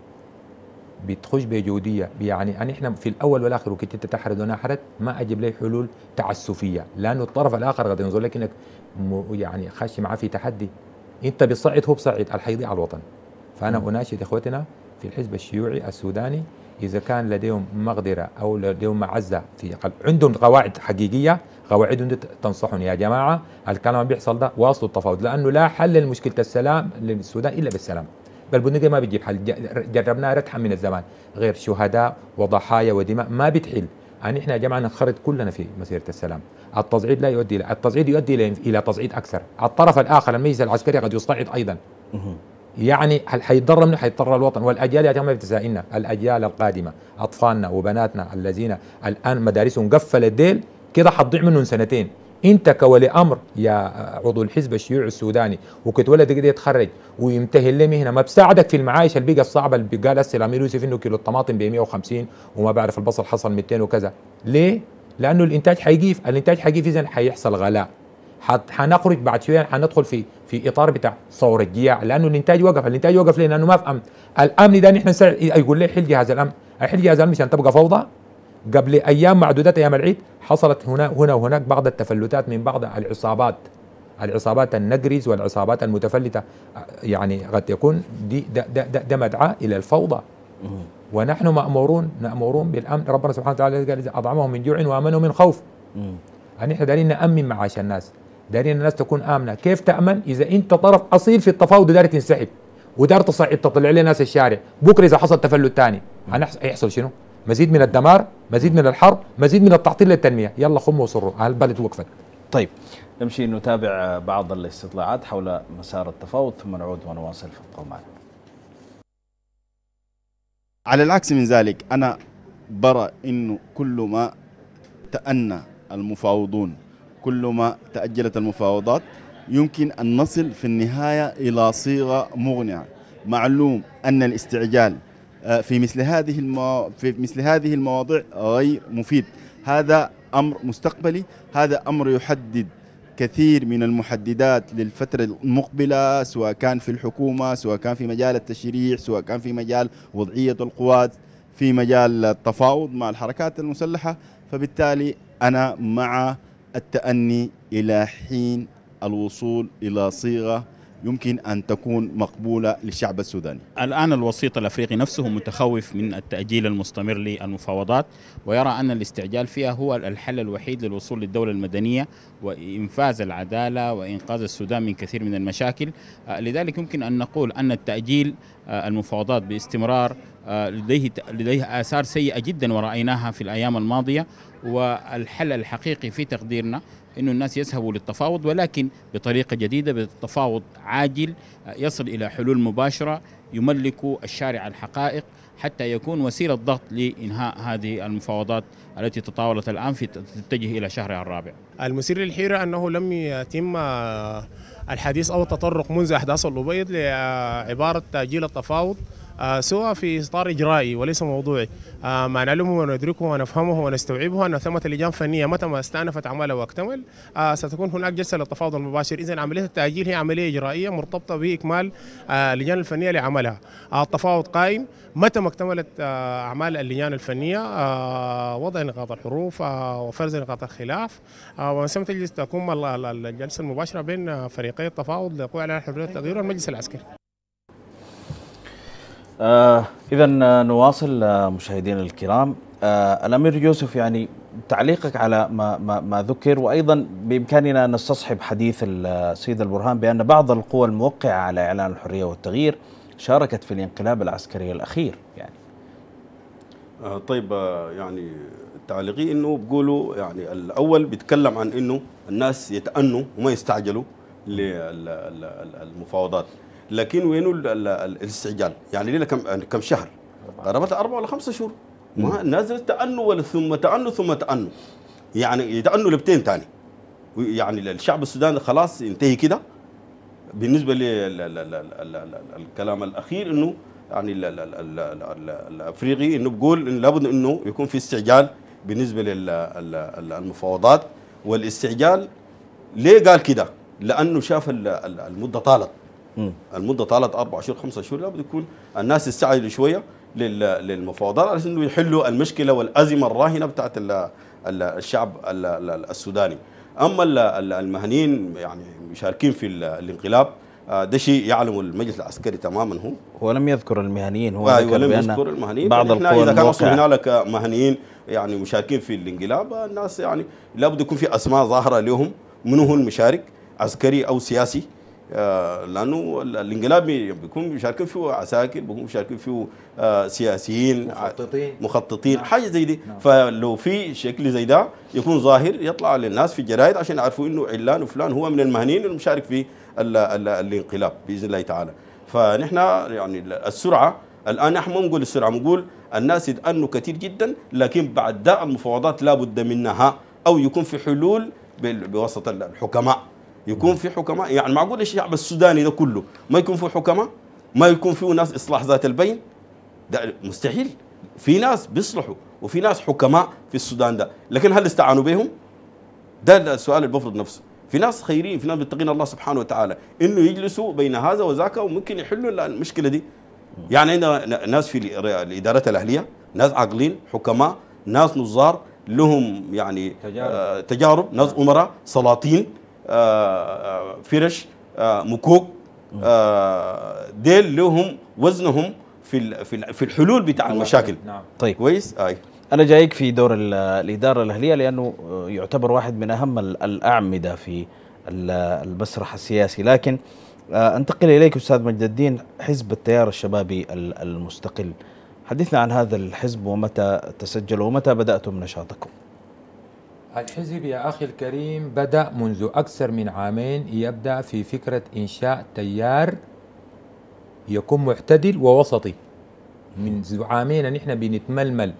بتخش بجوديه يعني أن احنا في الاول والاخر وكنت انت تحرد وانا احرد ما اجيب لي حلول تعسفيه لانه الطرف الاخر غادي ينظر لك انك يعني خش معاه في تحدي انت بتصعد هو بصعد الحيضيع الوطن فانا م. اناشد اخوتنا في الحزب الشيوعي السوداني اذا كان لديهم مقدره او لديهم معزه في قل... عندهم قواعد حقيقيه قواعدهم تنصحهم يا جماعه الكلام اللي بيحصل ده واصلوا التفاوض لانه لا حل لمشكله السلام للسودان الا بالسلام بالبندقية ما بتجيب حل جربناها ردحا من الزمان غير شهداء وضحايا ودماء ما بتحل يعني احنا يا جماعه ننخرط كلنا في مسيره السلام، التصعيد لا يؤدي الى التصعيد يؤدي الى تصعيد اكثر، الطرف الاخر المجلس العسكري قد يصعد ايضا. يعني هل حيضر منه حيضر الوطن والاجيال يا جماعه بتسائلنا الاجيال القادمه اطفالنا وبناتنا الذين الان مدارسهم قفلت ديل كده حتضيع منهم سنتين انت كولي امر يا عضو الحزب الشيوعي السوداني وكنت ولا تقدر يتخرج ويمتهن لي مهنه ما بساعدك في المعايش البيئه الصعبه اللي قال هسه الامير يوسف انه كيلو الطماطم ب 150 وما بعرف البصل حصل 200 وكذا ليه؟ لانه الانتاج حيقيف الانتاج حيقيف اذا حيحصل غلاء حنخرج بعد شويه حندخل في في اطار بتاع ثوره الجياع لانه الانتاج وقف الانتاج وقف ليه؟ لانه ما في امن الامن ده نحن يقول لي حل جهاز الامن؟ حل جهاز الامن عشان تبقى فوضى قبل ايام معدودات ايام العيد حصلت هنا هنا وهناك بعض التفلتات من بعض العصابات العصابات النجرز والعصابات المتفلته يعني قد يكون دي ده, ده, ده, مدعاه الى الفوضى ونحن مامورون مامورون بالامن ربنا سبحانه وتعالى قال اطعمهم من جوع وامنهم من خوف يعني احنا دارين نامن معاش الناس دارين الناس تكون امنه كيف تامن اذا انت طرف اصيل في التفاوض ودار تنسحب ودار تطلع لي ناس الشارع بكره اذا حصل تفلت ثاني هيحصل شنو مزيد من الدمار مزيد من الحرب مزيد من التعطيل للتنميه يلا خموا وصروا على البلد وقفت طيب نمشي نتابع بعض الاستطلاعات حول مسار التفاوض ثم نعود ونواصل في القمال على العكس من ذلك انا برى انه كل ما تأنى المفاوضون كل ما تأجلت المفاوضات يمكن أن نصل في النهاية إلى صيغة مغنعة معلوم أن الاستعجال آه، في مثل هذه المو... في مثل هذه المواضيع غير مفيد هذا امر مستقبلي هذا امر يحدد كثير من المحددات للفترة المقبلة سواء كان في الحكومة سواء كان في مجال التشريع سواء كان في مجال وضعية القوات في مجال التفاوض مع الحركات المسلحة فبالتالي أنا مع التأني إلى حين الوصول إلى صيغة يمكن أن تكون مقبولة للشعب السوداني الآن الوسيط الأفريقي نفسه متخوف من التأجيل المستمر للمفاوضات ويرى أن الاستعجال فيها هو الحل الوحيد للوصول للدولة المدنية وإنفاذ العدالة وإنقاذ السودان من كثير من المشاكل آه، لذلك يمكن أن نقول أن التأجيل آه، المفاوضات باستمرار آه، لديه لديه آثار سيئة جدا ورأيناها في الأيام الماضية والحل الحقيقي في تقديرنا انه الناس يذهبوا للتفاوض ولكن بطريقه جديده بتفاوض عاجل آه، يصل الى حلول مباشره يملك الشارع الحقائق حتى يكون وسيله ضغط لانهاء هذه المفاوضات التي تطاولت الان في تتجه الى شهرها الرابع. المثير للحيره انه لم يتم آه، الحديث او التطرق منذ احداث الابيض لعباره تاجيل التفاوض آه، سواء في اطار اجرائي وليس موضوعي آه، ما نعلمه وندركه ونفهمه ونستوعبه ان ثمه لجان فنيه متى ما استانفت عملها واكتمل آه، ستكون هناك جلسه للتفاوض المباشر اذا عمليه التاجيل هي عمليه اجرائيه مرتبطه باكمال اللجان الفنيه لعملها التفاوض قائم متى ما اكتملت اعمال اللجان الفنيه وضع نقاط الحروف وفرز نقاط الخلاف ومسمى تجلس تقوم الجلسه المباشره بين فريقي التفاوض لقوع على حريه التغيير والمجلس العسكري آه إذا آه، نواصل آه، مشاهدينا الكرام آه الأمير يوسف يعني تعليقك على ما, ما, ما ذكر وأيضا بإمكاننا أن نستصحب حديث السيد آه، البرهان بأن بعض القوى الموقعة على إعلان الحرية والتغيير شاركت في الانقلاب العسكري الأخير يعني آه طيب يعني تعليقي انه بيقولوا يعني الاول بيتكلم عن انه الناس يتأنوا وما يستعجلوا للمفاوضات لكن وينه الاستعجال يعني لنا كم يعني كم شهر قرابه اربع ولا خمسه شهور ما نازل تأنو ولا ثم تأنو ثم تأنو يعني يتأنه لبتين ثاني يعني الشعب السوداني خلاص ينتهي كده بالنسبه للكلام الاخير انه يعني الافريقي انه بقول إن لابد انه يكون في استعجال بالنسبه للمفاوضات والاستعجال ليه قال كده؟ لانه شاف المده طالت المده طالت اربع شهور خمسة شهور لابد يكون الناس يستعجلوا شويه للمفاوضات علشان يحلوا المشكله والازمه الراهنه بتاعت الشعب السوداني اما المهنيين يعني مشاركين في الانقلاب آه، ده شيء يعلم المجلس العسكري تماما هو هو لم يذكر المهنيين هو آه أيوة، ولم يذكر المهنيين بعض القوى يعني اذا كان هنالك مهنيين يعني مشاركين في الانقلاب الناس يعني لابد يكون في اسماء ظاهره لهم منو هو المشارك عسكري او سياسي آه، لانه الانقلاب بيكون مشاركين فيه عساكر بيكون مشاركين فيه آه، سياسيين مخططين مخططين نعم. حاجه زي دي نعم. فلو في شكل زي ده يكون ظاهر يطلع للناس في الجرائد عشان يعرفوا انه علان وفلان هو من المهنيين المشارك في الـ الـ الانقلاب باذن الله تعالى فنحن يعني السرعه الان نحن ما نقول السرعه نقول الناس يتأنوا كثير جدا لكن بعد ده المفاوضات لابد منها او يكون في حلول بوسط الحكماء يكون في حكماء يعني معقول الشعب يعني السوداني ده كله ما يكون في حكماء ما يكون فيه ناس اصلاح ذات البين ده مستحيل في ناس بيصلحوا وفي ناس حكماء في السودان ده لكن هل استعانوا بهم ده السؤال اللي بفرض نفسه في ناس خيرين في ناس بيتقين الله سبحانه وتعالى انه يجلسوا بين هذا وذاك وممكن يحلوا المشكله دي يعني عندنا ناس في الادارات الاهليه ناس عاقلين حكماء ناس نظار لهم يعني تجارب, آه تجارب ناس امراء سلاطين آه، آه، فرش آه، مكوك ديل لهم وزنهم في في الحلول بتاع المشاكل نعم طيب كويس اي انا جايك في دور الاداره الاهليه لانه يعتبر واحد من اهم الاعمده في المسرح السياسي لكن انتقل اليك استاذ مجد الدين حزب التيار الشبابي المستقل حدثنا عن هذا الحزب ومتى تسجل ومتى بداتم نشاطكم الحزب يا أخي الكريم بدأ منذ أكثر من عامين يبدأ في فكرة إنشاء تيار يكون معتدل ووسطي منذ عامين نحن بنتململ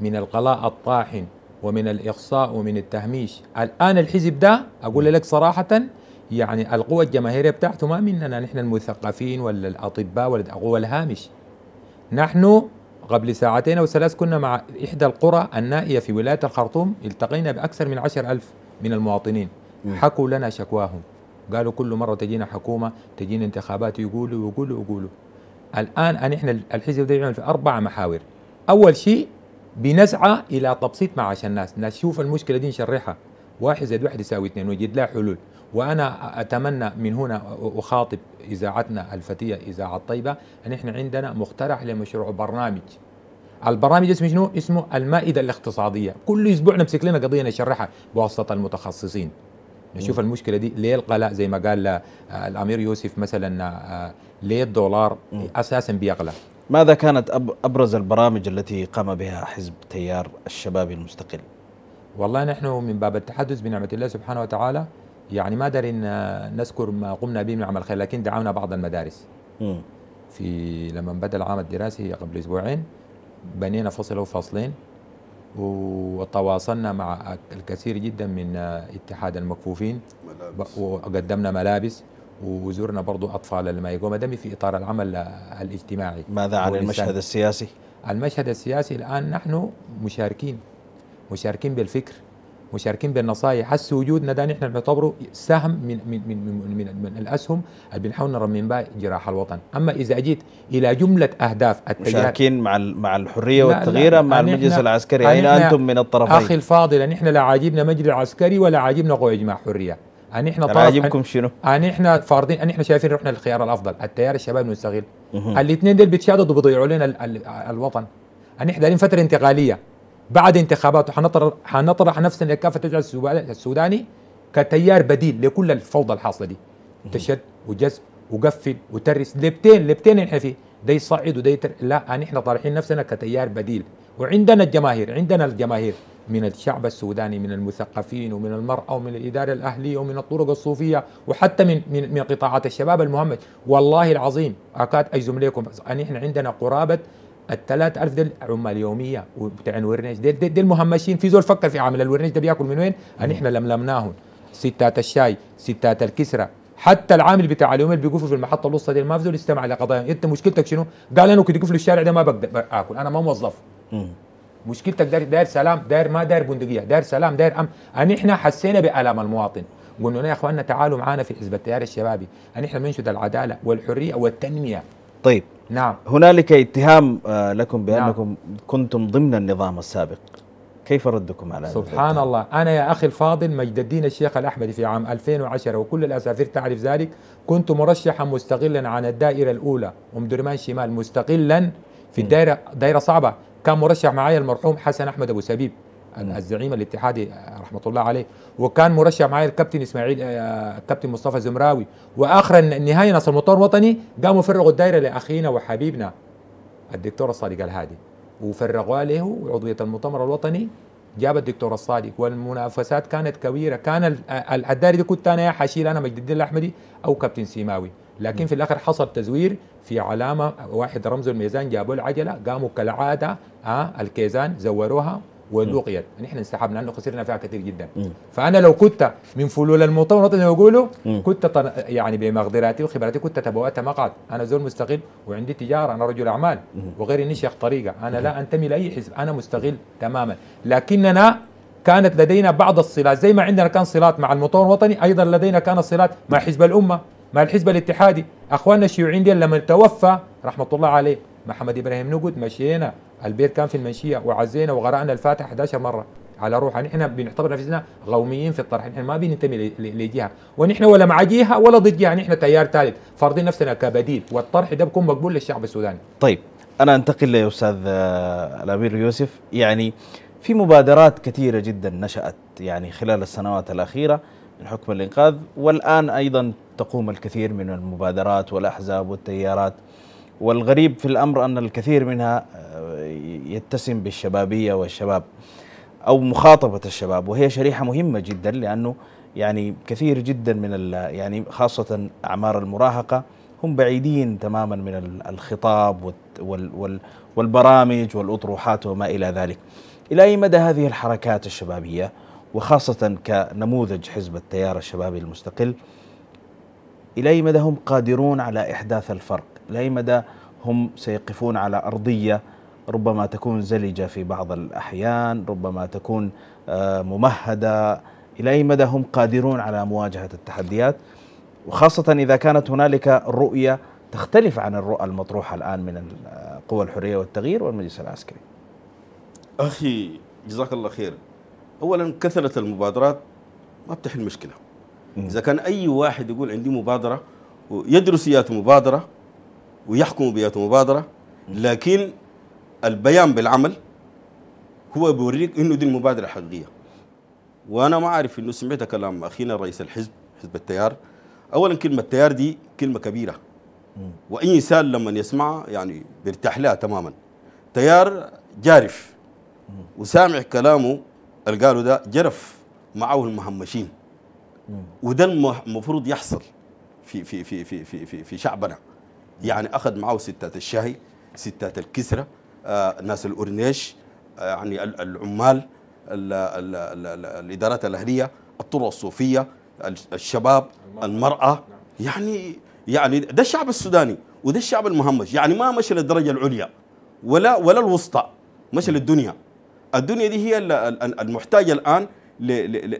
من القلاء الطاحن ومن الإقصاء ومن التهميش الآن الحزب ده أقول لك صراحة يعني القوة الجماهيرية بتاعته ما مننا نحن المثقفين ولا الأطباء ولا القوة الهامش نحن قبل ساعتين أو ثلاث كنا مع إحدى القرى النائية في ولاية الخرطوم التقينا بأكثر من عشر ألف من المواطنين حكوا لنا شكواهم قالوا كل مرة تجينا حكومة تجينا انتخابات يقولوا يقولوا يقولوا الآن أن إحنا الحزب ده في أربع محاور أول شيء بنسعى إلى تبسيط معاش الناس نشوف المشكلة دي نشرحها واحد زائد واحد يساوي اثنين ونجد لها حلول وأنا أتمنى من هنا أخاطب إذاعتنا الفتية إذاعة طيبة أن إحنا عندنا مقترح لمشروع برنامج البرامج اسمه شنو؟ اسمه المائدة الاقتصادية كل أسبوع نمسك لنا قضية نشرحها بواسطة المتخصصين نشوف المشكله دي ليه القلاء زي ما قال آه، الامير يوسف مثلا آه، آه، ليه الدولار اساسا بيغلى ماذا كانت ابرز البرامج التي قام بها حزب تيار الشباب المستقل والله نحن من باب التحدث بنعمه الله سبحانه وتعالى يعني ما دارين نذكر ما قمنا به من عمل خير لكن دعونا بعض المدارس مم. في لما بدا العام الدراسي قبل اسبوعين بنينا فصل او فصلين وتواصلنا مع الكثير جدا من اتحاد المكفوفين ملابس. وقدمنا ملابس وزرنا برضو أطفال يقوم دمي في إطار العمل الاجتماعي ماذا عن المشهد السياسي؟ المشهد السياسي الآن نحن مشاركين مشاركين بالفكر مشاركين بالنصائح هسه وجودنا ده نحن بنعتبره سهم من من من من, من, من الاسهم اللي بنحاول نرمم بها جراح الوطن، اما اذا جيت الى جمله اهداف التجهيز مشاركين مع مع الحريه والتغيير مع المجلس العسكري يعني انتم من الطرفين اخي الفاضل نحن لا عاجبنا مجلس عسكري ولا عاجبنا قوى اجماع حريه ان احنا طرف عاجبكم شنو؟ ان احنا فارضين ان احنا شايفين رحنا الخيار الافضل، التيار الشباب نستغل الاثنين دول بيتشاددوا بيضيعوا لنا الوطن ان احنا دارين فتره انتقاليه بعد انتخابات حنطرح حنطرح نفسنا لكافه التجار السوداني كتيار بديل لكل الفوضى الحاصله دي تشد وجذب وقفل وترس لبتين لبتين احنا فيه ده يصعد وده يتر... لا نحن يعني طارحين نفسنا كتيار بديل وعندنا الجماهير عندنا الجماهير من الشعب السوداني من المثقفين ومن المرأة ومن الإدارة الأهلية ومن الطرق الصوفية وحتى من من, من قطاعات الشباب المهمش والله العظيم أكاد أجزم لكم أن يعني إحنا عندنا قرابة الثلاث ألف ديل عمال يومية وبتاع الورنيش ديل, ديل, ديل مهمشين في زول فكر في عامل الورنيش ده بياكل من وين؟ أن إحنا لملمناهم ستات الشاي ستات الكسرة حتى العامل بتاع اليوم اللي بيقفوا في المحطه الوسطى دي ما في زول يستمع لقضايا انت مشكلتك شنو؟ قال انا كنت في الشارع ده ما بقدر اكل انا ما موظف مشكلتك داير داير سلام داير ما داير بندقيه داير سلام داير امن ان احنا حسينا بالام المواطن قلنا يا اخواننا تعالوا معانا في حزب التيار الشبابي ان احنا بننشد العداله والحريه والتنميه طيب نعم هنالك اتهام آه، لكم بانكم نعم. كنتم ضمن النظام السابق كيف ردكم على سبحان الله أنا يا أخي الفاضل مجد الدين الشيخ الأحمدي في عام 2010 وكل الأسافير تعرف ذلك كنت مرشحا مستقلا عن الدائرة الأولى أم درمان شمال مستقلا في الدائرة دائرة صعبة كان مرشح معي المرحوم حسن أحمد أبو سبيب نعم. الزعيم الاتحادي آه، رحمه الله عليه وكان مرشح معي الكابتن اسماعيل الكابتن آه، مصطفى زمراوي واخر النهايه نصر المطور الوطني قاموا فرغوا الدائره لاخينا وحبيبنا الدكتور الصادق الهادي وفرغوا له عضويه المؤتمر الوطني جاب الدكتور الصادق والمنافسات كانت كبيره كان آه، الدائره دي كنت انا حشيل انا مجد الدين الاحمدي او كابتن سيماوي لكن نعم. في الاخر حصل تزوير في علامه واحد رمز الميزان جابوا العجله قاموا كالعاده ها الكيزان زوروها ولقيت نحن يعني انسحبنا لانه خسرنا فيها كثير جدا م. فانا لو كنت من فلول المطور زي ما كنت طن... يعني بمقدراتي وخبراتي كنت تبوأت مقعد انا زول مستقل وعندي تجاره انا رجل اعمال وغيري اني شيخ طريقه انا م. لا انتمي لاي حزب انا مستقل تماما لكننا كانت لدينا بعض الصلات زي ما عندنا كان صلات مع المطور الوطني ايضا لدينا كان صلات مع حزب الامه مع الحزب الاتحادي اخواننا الشيوعيين دي لما توفى رحمه الله عليه محمد ابراهيم نقود مشينا البير كان في المنشيه وعزينا وغرقنا الفاتح 11 مره على روحها نحن بنعتبر نفسنا غوميين في الطرح نحن ما بننتمي لجهه ونحن ولا مع جهه ولا ضد جهه نحن تيار ثالث فارضين نفسنا كبديل والطرح ده بيكون مقبول للشعب السوداني طيب انا انتقل لاستاذ آه، الامير يوسف يعني في مبادرات كثيره جدا نشات يعني خلال السنوات الاخيره من حكم الانقاذ والان ايضا تقوم الكثير من المبادرات والاحزاب والتيارات والغريب في الأمر أن الكثير منها آه، يتسم بالشبابية والشباب أو مخاطبة الشباب وهي شريحة مهمة جدا لأنه يعني كثير جدا من يعني خاصة أعمار المراهقة هم بعيدين تماما من الخطاب والبرامج والأطروحات وما إلى ذلك إلى أي مدى هذه الحركات الشبابية وخاصة كنموذج حزب التيار الشبابي المستقل إلى أي مدى هم قادرون على إحداث الفرق لاي مدى هم سيقفون على أرضية ربما تكون زلجة في بعض الأحيان ربما تكون آه، ممهدة إلى أي مدى هم قادرون على مواجهة التحديات وخاصة إذا كانت هنالك رؤية تختلف عن الرؤى المطروحة الآن من آه، قوى الحرية والتغيير والمجلس العسكري أخي جزاك الله خير أولا كثرة المبادرات ما بتحل مشكلة إذا كان أي واحد يقول عندي مبادرة ويدرس سيات مبادرة ويحكموا بيئة مبادرة لكن البيان بالعمل هو بيوريك انه دي المبادرة الحقيقية وانا ما عارف انه سمعت كلام اخينا رئيس الحزب حزب التيار اولا كلمة التيار دي كلمة كبيرة واي انسان لما يسمعها يعني بيرتاح لها تماما تيار جارف وسامع كلامه اللي قالوا ده جرف معه المهمشين وده المفروض يحصل في في في في في في, في شعبنا يعني أخذ معه ستات الشاهي ستات الكسرة آه، ناس الأورنيش آه، يعني العمال الإدارات الأهلية الطرق الصوفية الشباب المرأة نعم. يعني يعني ده الشعب السوداني وده الشعب المهمش يعني ما مشى للدرجة العليا ولا ولا الوسطى مشى للدنيا الدنيا دي هي المحتاجة الآن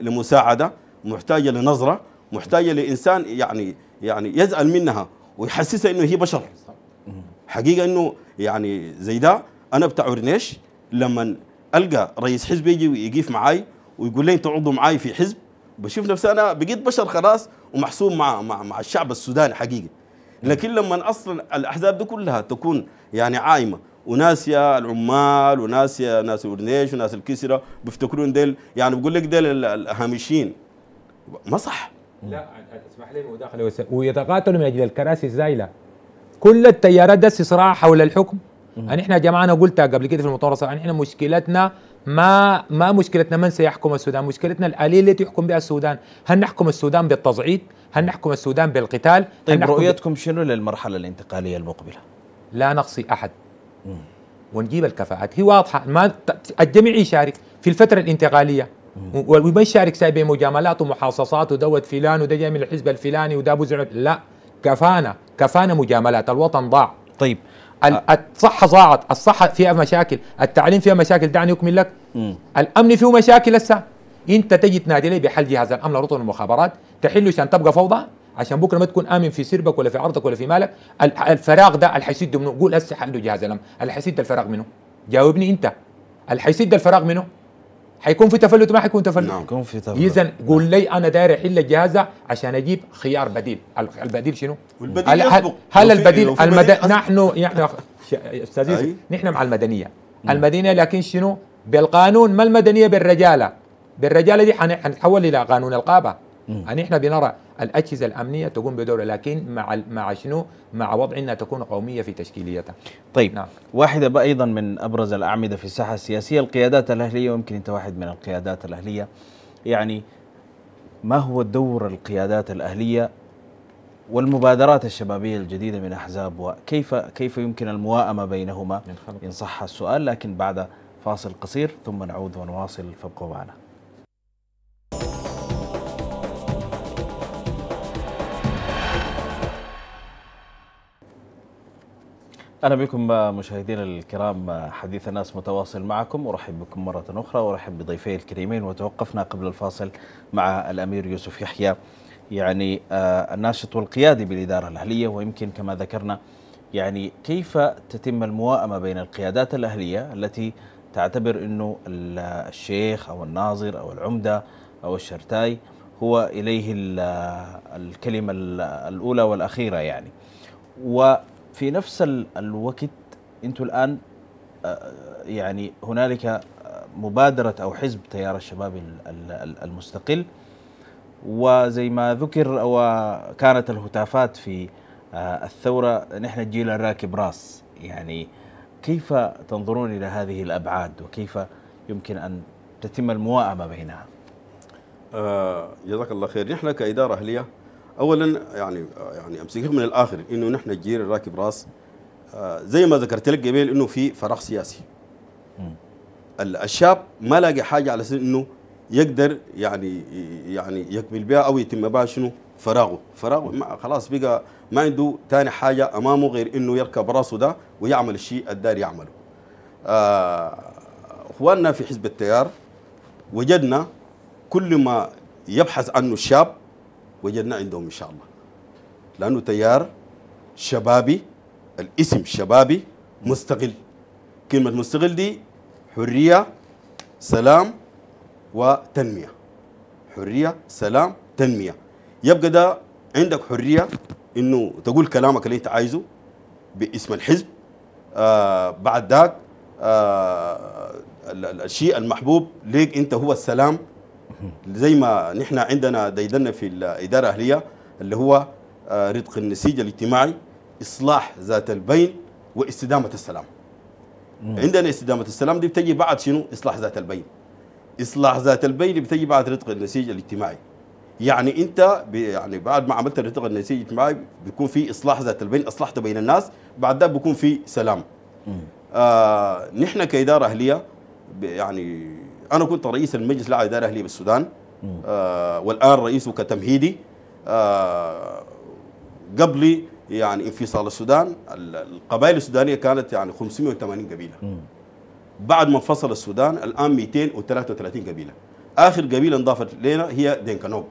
لمساعدة محتاجة لنظرة محتاجة لإنسان يعني يعني يزعل منها ويحسسها انه هي بشر حقيقه انه يعني زي ده انا بتاع ورنيش لما القى رئيس حزب يجي ويقيف معاي ويقول لي انت عضو معاي في حزب بشوف نفسي انا بقيت بشر خلاص ومحسوب مع مع, مع الشعب السوداني حقيقه لكن لما اصلا الاحزاب دي كلها تكون يعني عايمه وناسية العمال وناسية ناس ورنيش وناس الكسرة بيفتكرون ديل يعني بقول لك ديل الهامشين ما صح لا تسمح لي مداخلة ويتقاتلوا من اجل الكراسي الزايله كل التيارات ده صراع حول الحكم يعني احنا يا جماعه انا قلتها قبل كده في المتواصل احنا مشكلتنا ما ما مشكلتنا من سيحكم السودان مشكلتنا الآلية التي يحكم بها السودان هل نحكم السودان بالتصعيد هل نحكم السودان بالقتال طيب رؤيتكم ب... شنو للمرحلة الانتقالية المقبلة لا نقصي أحد مم. ونجيب الكفاءات هي واضحة ما الجميع يشارك في الفترة الانتقالية وبيشارك سايبين مجاملات ومحاصصات ودوت فلان وده جاي من الحزب الفلاني وده ابو لا كفانا كفانا مجاملات الوطن ضاع طيب الصحة ضاعت الصحة فيها مشاكل التعليم فيها مشاكل دعني أكمل لك م. الأمن فيه مشاكل هسه أنت تجي تنادي لي بحل جهاز الأمن الوطني والمخابرات تحله عشان تبقى فوضى عشان بكره ما تكون امن في سربك ولا في عرضك ولا في مالك الفراغ ده اللي حيسد منه قول هسه حله جهاز الامن اللي حيسد الفراغ منه جاوبني انت اللي حيسد الفراغ منه حيكون في تفلت ما حيكون تفلت نعم يكون في تفلت اذا نعم. قول لي انا داير احل الجهاز عشان اجيب خيار بديل البديل شنو؟ والبديل هل, هل, البديل المد... نحن نحن استاذ نحن مع المدنيه نعم. المدنيه لكن شنو؟ بالقانون ما المدنيه بالرجاله بالرجاله دي حنتحول الى قانون القابه يعني احنا بنرى الاجهزه الامنيه تقوم بدورها لكن مع مع شنو؟ مع وضع انها تكون قوميه في تشكيليتها. طيب نعم. واحده بقى ايضا من ابرز الاعمده في الساحه السياسيه القيادات الاهليه ويمكن انت واحد من القيادات الاهليه يعني ما هو دور القيادات الاهليه والمبادرات الشبابيه الجديده من احزاب وكيف كيف يمكن المواءمه بينهما ان صح السؤال لكن بعد فاصل قصير ثم نعود ونواصل فابقوا معنا. أهلا بكم مشاهدينا الكرام حديث الناس متواصل معكم أرحب بكم مرة أخرى وأرحب بضيفي الكريمين وتوقفنا قبل الفاصل مع الأمير يوسف يحيى يعني آه، الناشط والقيادي بالإدارة الأهلية ويمكن كما ذكرنا يعني كيف تتم المواءمة بين القيادات الأهلية التي تعتبر أنه الشيخ أو الناظر أو العمدة أو الشرتاي هو إليه الكلمة الأولى والأخيرة يعني و في نفس الوقت انتم الان آه، يعني هنالك آه، مبادره او حزب تيار الشباب المستقل وزي ما ذكر وكانت الهتافات في آه، الثوره نحن الجيل الراكب راس يعني كيف تنظرون الى هذه الابعاد وكيف يمكن ان تتم المواءمه بينها؟ جزاك الله خير نحن كاداره اهليه اولا يعني يعني امسكها من الاخر انه نحن الجيل الراكب راس آه، زي ما ذكرت لك قبل انه في فراغ سياسي الشاب ما لاقي حاجه على اساس انه يقدر يعني يعني يكمل بها او يتم بها شنو فراغه فراغه ما خلاص بقى ما عنده ثاني حاجه امامه غير انه يركب راسه ده ويعمل الشيء الدار يعمله آه اخواننا في حزب التيار وجدنا كل ما يبحث عنه الشاب وجدنا عندهم إن شاء الله لأنه تيار شبابي الاسم شبابي مستقل كلمة مستقل دي حرية سلام وتنمية حرية سلام تنمية يبقى ده عندك حرية إنه تقول كلامك اللي أنت عايزه باسم الحزب آه بعد ذاك آه الشيء المحبوب ليك أنت هو السلام زي ما نحن عندنا ديدنا في الاداره الاهليه اللي هو آه، رتق النسيج الاجتماعي اصلاح ذات البين واستدامه السلام عندنا استدامه السلام دي بتجي بعد شنو اصلاح ذات البين اصلاح ذات البين اللي بتجي بعد رتق النسيج الاجتماعي يعني انت يعني بعد ما عملت الرتق النسيج الاجتماعي بيكون في اصلاح ذات البين اصلحت بين الناس بعد ده بيكون في سلام آه نحن كاداره اهليه يعني انا كنت رئيس المجلس الاعلى للاداره الاهليه بالسودان آه والان رئيسه كتمهيدي آه قبلي يعني انفصال السودان القبائل السودانيه كانت يعني 580 قبيله مم. بعد ما انفصل السودان الان 233 قبيله اخر قبيله انضافت لنا هي دينكانوك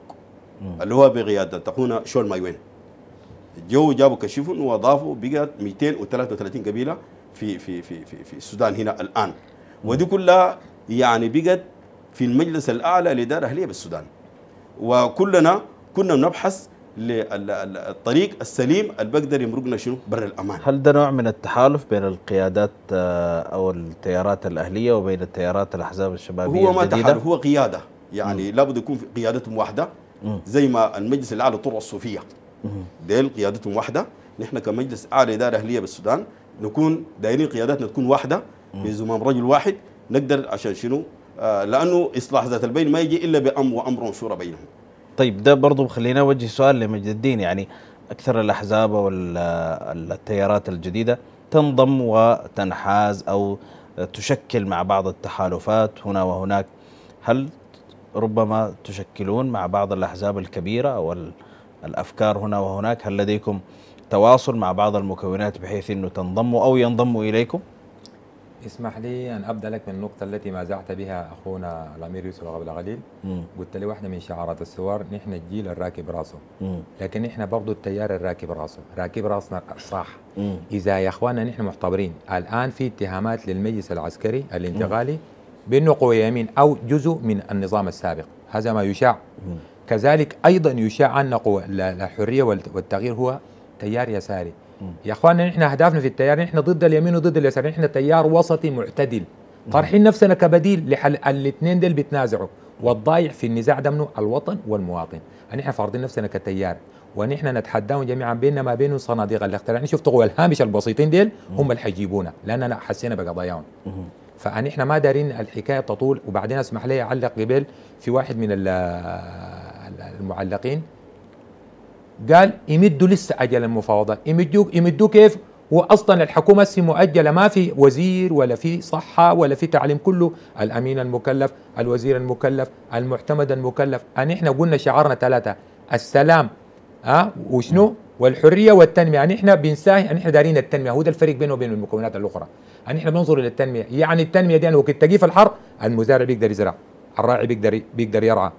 اللي هو بقياده اخونا شول مايوين جو جابوا كشفهم واضافوا بقت 233 قبيله في في في في, في السودان هنا الان ودي كلها يعني بقت في المجلس الأعلى للإدارة الأهلية بالسودان وكلنا كنا نبحث للطريق السليم اللي بقدر يمرقنا شنو بر الامان هل ده نوع من التحالف بين القيادات آه، او التيارات الاهليه وبين التيارات الاحزاب الشبابيه هو ما الجديدة؟ تحالف هو قياده يعني مم. لابد يكون قيادتهم واحده زي ما المجلس الاعلى الطرق الصوفيه ديل قيادتهم واحده نحن كمجلس اعلى اداره اهليه بالسودان نكون دايرين قياداتنا تكون واحده بزمام رجل واحد نقدر عشان شنو آه، لانه اصلاح ذات البين ما يجي الا بامر وامر شورى بينهم طيب ده برضو خلينا وجه سؤال لمجد الدين يعني اكثر الاحزاب والتيارات الجديده تنضم وتنحاز او تشكل مع بعض التحالفات هنا وهناك هل ربما تشكلون مع بعض الاحزاب الكبيره او الافكار هنا وهناك هل لديكم تواصل مع بعض المكونات بحيث انه تنضموا او ينضموا اليكم اسمح لي أن أبدأ لك من النقطة التي مازحت بها أخونا الأمير يوسف قبل قليل قلت لي واحدة من شعارات الثوار نحن الجيل الراكب راسه لكن نحن برضه التيار الراكب راسه راكب راسنا صح مم. إذا يا إخواننا نحن محتضرين الآن في اتهامات للمجلس العسكري الانتقالي بأنه قوى يمين أو جزء من النظام السابق هذا ما يشاع كذلك أيضا يشاع أن قوى الحرية والتغيير هو تيار يساري يا اخواننا نحن اهدافنا في التيار نحن ضد اليمين وضد اليسار نحن تيار وسطي معتدل طارحين نفسنا كبديل لحل الاثنين ديل بيتنازعوا والضايع في النزاع ده منه الوطن والمواطن نحن فارضين نفسنا كتيار ونحن نتحداهم جميعا بيننا ما بين صناديق الاقتراع نشوف قوى الهامش البسيطين ديل هم اللي حيجيبونا لاننا حسينا بقضاياهم فنحن ما دارين الحكايه تطول وبعدين اسمح لي اعلق قبل في واحد من المعلقين قال يمدوا لسه اجل المفاوضات يمدوا يمدوا كيف؟ واصلا الحكومه هسه مؤجله ما في وزير ولا في صحه ولا في تعليم كله الامين المكلف، الوزير المكلف، المعتمد المكلف، أن يعني احنا قلنا شعارنا ثلاثه السلام ها أه؟ وشنو؟ والحريه والتنميه، يعني احنا بنساه أن يعني احنا دارين التنميه هو ده الفرق بينه وبين المكونات الاخرى، أن يعني احنا بننظر الى التنميه، يعني التنميه دي انا وقت تجي في الحر المزارع بيقدر يزرع، الراعي بيقدر بيقدر يرعى،